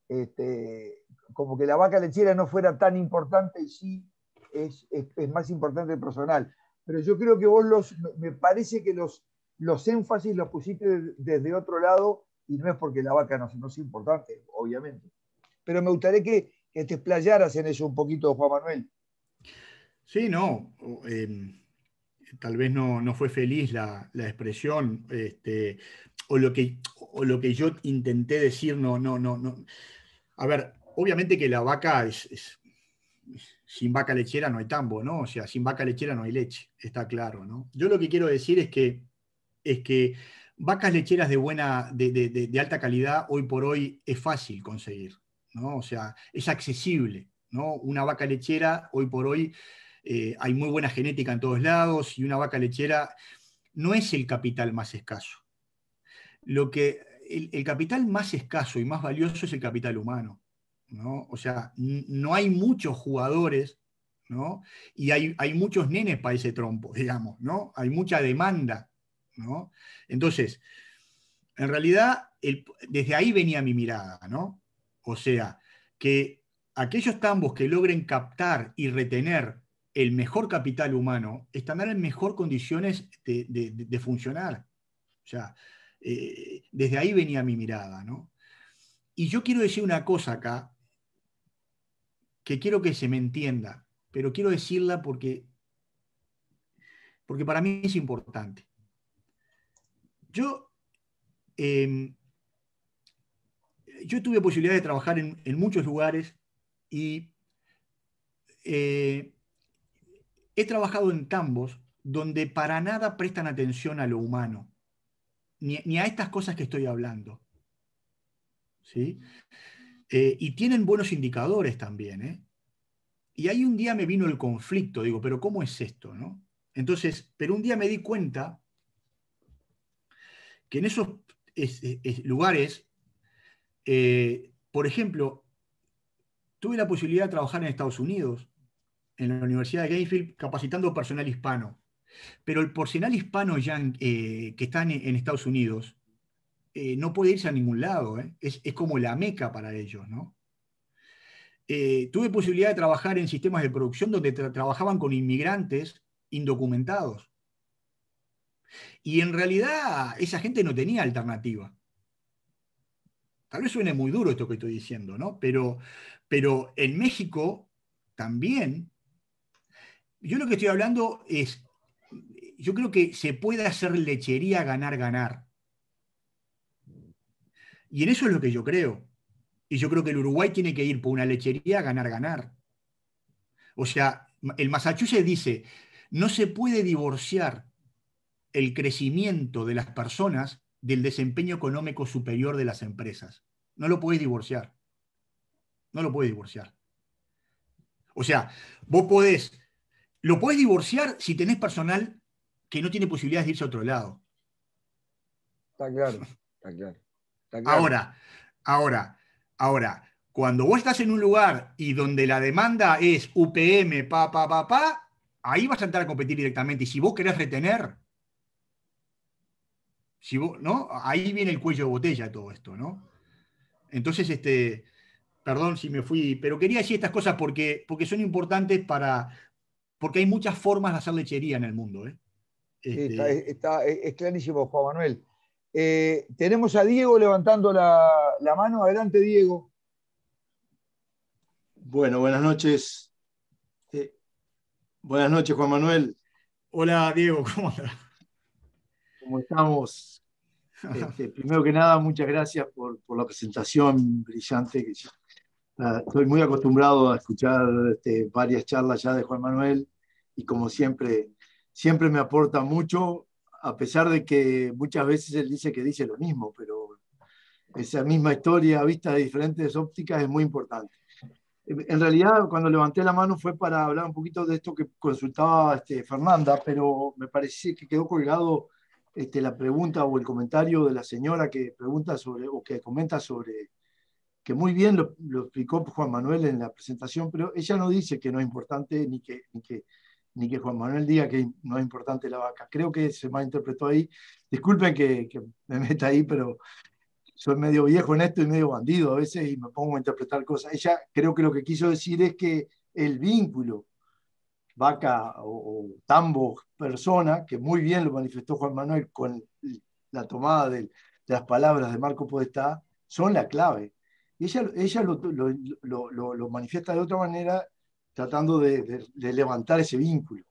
Este, como que la vaca lechera no fuera tan importante y sí es, más importante el personal. Pero yo creo que vos los, me parece que los, los énfasis los pusiste desde otro lado y no es porque la vaca no, no es importante, obviamente. Pero me gustaría que, te explayaras en eso un poquito, Juan Manuel. Sí, no. Em, tal vez no, fue feliz la, expresión, este, o, lo que, lo que yo intenté decir, no, no, no, no. A ver, obviamente que la vaca es, sin vaca lechera no hay tambo, ¿no? O sea, sin vaca lechera no hay leche, está claro, ¿no? Yo lo que quiero decir es que, es que vacas lecheras de, buena, de alta calidad hoy por hoy es fácil conseguir, ¿no? O sea, es accesible, ¿no? Una vaca lechera hoy por hoy eh, hay muy buena genética en todos lados y una vaca lechera no es el capital más escaso. Lo que, el, capital más escaso y más valioso es el capital humano. ¿no? O sea, no hay muchos jugadores ¿no? y hay, muchos nenes para ese trompo, digamos, ¿no? hay mucha demanda. ¿no? Entonces, en realidad, desde ahí venía mi mirada, ¿no? O sea, que aquellos tambos que logren captar y retener el mejor capital humano es en mejor condiciones de, funcionar. O sea, eh, desde ahí venía mi mirada, ¿no? Y yo quiero decir una cosa acá, que quiero que se me entienda, pero quiero decirla porque, porque para mí es importante. Yo, em, yo tuve posibilidad de trabajar en, muchos lugares y eh, He trabajado en tambos donde para nada prestan atención a lo humano, ni, a estas cosas que estoy hablando. ¿Sí? Eh, y tienen buenos indicadores también. ¿eh? Y ahí un día me vino el conflicto, digo, pero ¿cómo es esto? No? Entonces, pero un día me di cuenta que en esos lugares, eh, por ejemplo, tuve la posibilidad de trabajar en Estados Unidos, en la Universidad de Gainesville capacitando personal hispano. Pero el personal hispano ya, eh, que está en, Estados Unidos eh, no puede irse a ningún lado. ¿eh? Es, como la meca para ellos. ¿no? tuve posibilidad de trabajar en sistemas de producción donde trabajaban con inmigrantes indocumentados. Y en realidad esa gente no tenía alternativa. Tal vez suene muy duro esto que estoy diciendo, ¿no? Pero, pero en México también yo lo que estoy hablando es, yo creo que se puede hacer lechería ganar, ganar. Y en eso es lo que yo creo. Y yo creo que el Uruguay tiene que ir por una lechería ganar, ganar. O sea, el Massachusetts dice, no se puede divorciar el crecimiento de las personas del desempeño económico superior de las empresas. No lo puedes divorciar. No lo puedes divorciar. O sea, vos podés lo puedes divorciar si tenés personal que no tiene posibilidades de irse a otro lado. Está claro, está claro. Ahora, ahora, ahora, cuando vos estás en un lugar y donde la demanda es UPM, pa, pa, ahí vas a entrar a competir directamente. Y si vos querés retener, si vos, ¿no? Ahí viene el cuello de botella todo esto, ¿no? Entonces, este, perdón si me fui, pero quería decir estas cosas porque, porque son importantes para, porque hay muchas formas de hacer lechería en el mundo. ¿eh? Este, está, es clarísimo, Juan Manuel. Eh, tenemos a Diego levantando la, mano. Adelante, Diego. Bueno, buenas noches. Eh, buenas noches, Juan Manuel. Hola, Diego, ¿cómo estás? ¿Cómo estamos? Este, primero que nada, muchas gracias por, la presentación brillante. estoy muy acostumbrado a escuchar este, varias charlas ya de Juan Manuel y como siempre, siempre me aporta mucho, a pesar de que muchas veces él dice que dice lo mismo, pero esa misma historia vista de diferentes ópticas es muy importante. En realidad, cuando levanté la mano fue para hablar un poquito de esto que consultaba este, Fernanda, pero me parece que quedó colgado este, la pregunta o el comentario de la señora que pregunta sobre o que comenta sobre que muy bien lo, explicó Juan Manuel en la presentación, pero ella no dice que no es importante ni que, ni que ni que Juan Manuel diga que no es importante la vaca. Creo que se me malinterpretó ahí. Disculpen que, me meta ahí, pero soy medio viejo en esto y medio bandido a veces y me pongo a interpretar cosas. Ella creo que lo que quiso decir es que el vínculo vaca o, tambo persona, que muy bien lo manifestó Juan Manuel con la tomada de, las palabras de Marco Podestá, son la clave. Ella, ella lo, lo, lo, lo manifiesta de otra manera tratando de, levantar ese vínculo.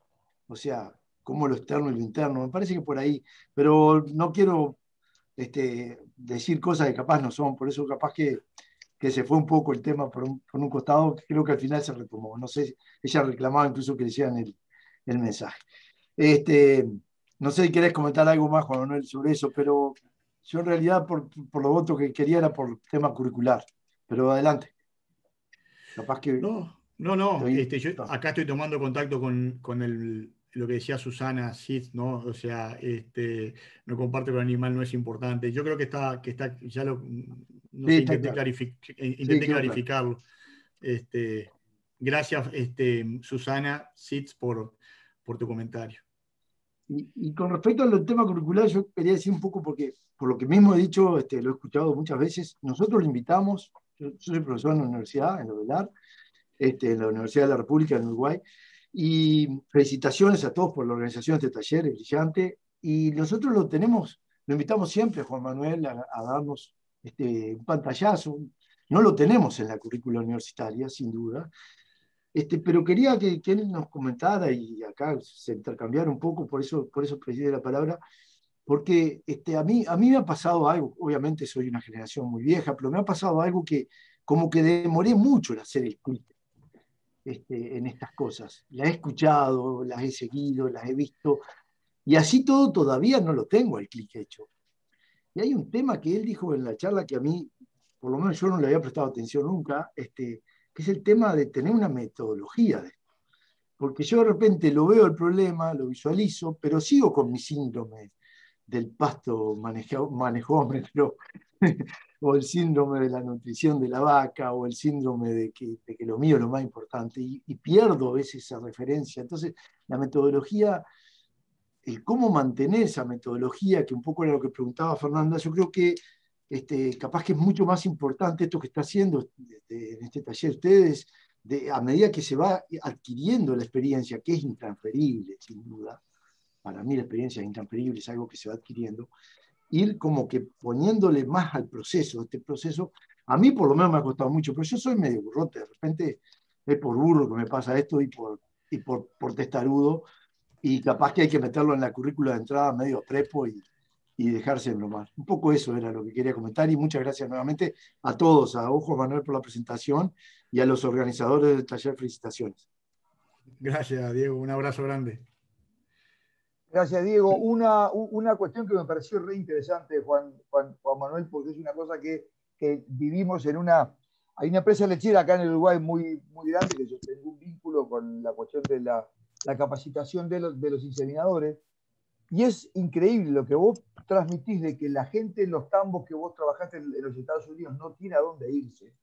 O sea, como lo externo y lo interno. Me parece que por ahí, pero no quiero este, decir cosas que capaz no son, por eso capaz que, se fue un poco el tema por un, costado, creo que al final se retomó. No sé, ella reclamaba incluso que le hicieran el, mensaje. Este, no sé si querés comentar algo más, Juan Manuel, sobre eso, pero yo en realidad por, por lo voto que quería era por tema curricular, pero adelante. Capaz que... No, no, no, este, yo acá estoy tomando contacto con, lo que decía Susana Sitz, ¿no? O sea, este, no comparte con el animal, no es importante. Yo creo que está, que está, ya lo intenté, clarificarlo. Este, gracias, este, Susana Sitz, por, por tu comentario. Y, con respecto al tema curricular, yo quería decir un poco, porque por lo que mismo he dicho, este, lo he escuchado muchas veces, nosotros lo invitamos, yo, soy profesor en la universidad, en la Velar, este, en la Universidad de la República en Uruguay. Y felicitaciones a todos por la organización de este taller, es brillante. Y nosotros lo tenemos, lo invitamos siempre, Juan Manuel, a, darnos este, un pantallazo. No lo tenemos en la currícula universitaria, sin duda. Este, pero quería que, él nos comentara y acá se intercambiar un poco, por eso, por eso preside la palabra, porque este, a, mí, a mí me ha pasado algo, obviamente soy una generación muy vieja, pero me ha pasado algo que como que demoré mucho en hacer el este, en estas cosas. Las he escuchado, las he seguido, las he visto, y así todo todavía no lo tengo el clic hecho. Y hay un tema que él dijo en la charla que a mí, por lo menos yo no le había prestado atención nunca, este, que es el tema de tener una metodología de Porque yo de repente lo veo el problema, lo visualizo, pero sigo con mi síndrome del pasto manejómetro, o el síndrome de la nutrición de la vaca, o el síndrome de que, lo mío es lo más importante, y, pierdo a veces esa referencia. Entonces, la metodología, el cómo mantener esa metodología, que un poco era lo que preguntaba Fernanda, yo creo que este, capaz que es mucho más importante esto que está haciendo este, en este taller ustedes, a medida que se va adquiriendo la experiencia, que es intransferible, sin duda para mí la experiencia es intransferible, es algo que se va adquiriendo, ir como que poniéndole más al proceso, este proceso, a mí por lo menos me ha costado mucho, pero yo soy medio burrote, de repente es por burro que me pasa esto y por, y por, testarudo, y capaz que hay que meterlo en la currícula de entrada medio trepo, y, y dejarse bromar. Un poco eso era lo que quería comentar y muchas gracias nuevamente a todos, a Ojo Manuel por la presentación y a los organizadores del taller, felicitaciones. Gracias, Diego, un abrazo grande. Gracias, Diego. Una, una cuestión que me pareció re interesante, Juan, Juan, Manuel, porque es una cosa que, vivimos en una... Hay una empresa lechera acá en el Uruguay muy, muy grande que yo tengo un vínculo con la cuestión de la, capacitación de los, inseminadores. Y es increíble lo que vos transmitís de que la gente en los tambos que vos trabajaste en, los Estados Unidos no tiene a dónde irse.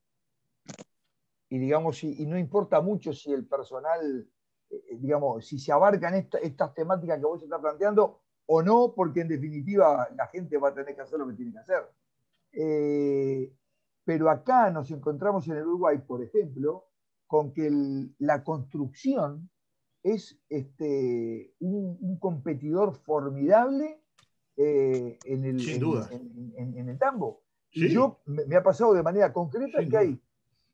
Y digamos, y no importa mucho si el personal eh, digamos, si se abarcan estas temáticas que vos estás planteando o no, porque en definitiva la gente va a tener que hacer lo que tiene que hacer. Eh, pero acá nos encontramos en el Uruguay, por ejemplo, con que la construcción es este, un, competidor formidable eh, en, el, en, el tambo. yo me, ha pasado de manera concreta que hay,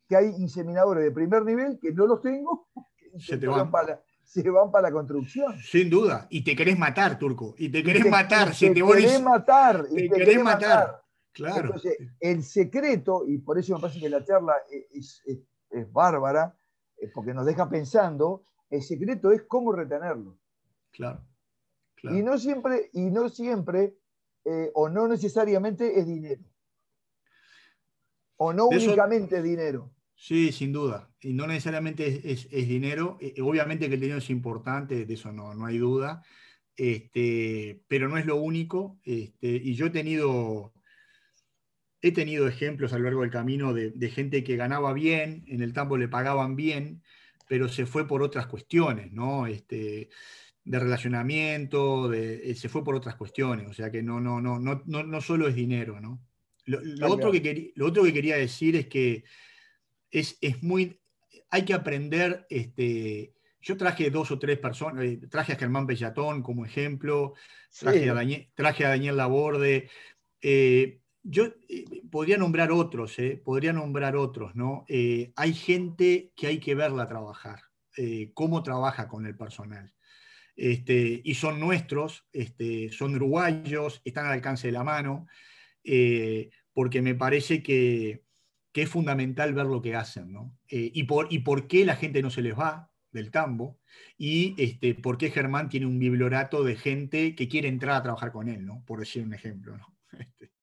que hay inseminadores de primer nivel que no los tengo se van. Para, se van para la construcción. Sin duda. Y te querés matar, Turco. Y te querés matar. Y te, querés matar. Te, matar. Claro. Entonces, el secreto, y por eso me parece que la charla e-, es, bárbara, porque nos deja pensando, el secreto es cómo retenerlo. Claro. claro. Y no siempre, y no siempre eh, o no necesariamente es dinero. O no únicamente es dinero. Sí, sin duda. Y no necesariamente es, dinero. Eh, eh, obviamente que el dinero es importante, de eso no, no hay duda. Este, pero no es lo único. Este, y yo he tenido, he tenido ejemplos a lo largo del camino de, gente que ganaba bien, en el tambo le pagaban bien, pero se fue por otras cuestiones, ¿no? Este, de relacionamiento, de, eh, se fue por otras cuestiones. O sea que no, no, no, no, no, solo es dinero, ¿no? Lo, otro que lo otro que quería decir es que es, muy, hay que aprender, este, yo traje dos o tres personas, eh, traje a Germán Bellatón como ejemplo, traje, a, Daniel, Laborde. Eh, yo eh, podría nombrar otros, podría nombrar otros, ¿no? hay gente que hay que verla trabajar, cómo trabaja con el personal. Este, y son nuestros, este, son uruguayos, están al alcance de la mano, porque me parece que que es fundamental ver lo que hacen, ¿no? Eh, y, por, y por qué la gente no se les va del tambo, y este, por qué Germán tiene un biblorato de gente que quiere entrar a trabajar con él, ¿no? Por decir un ejemplo, ¿no? Este,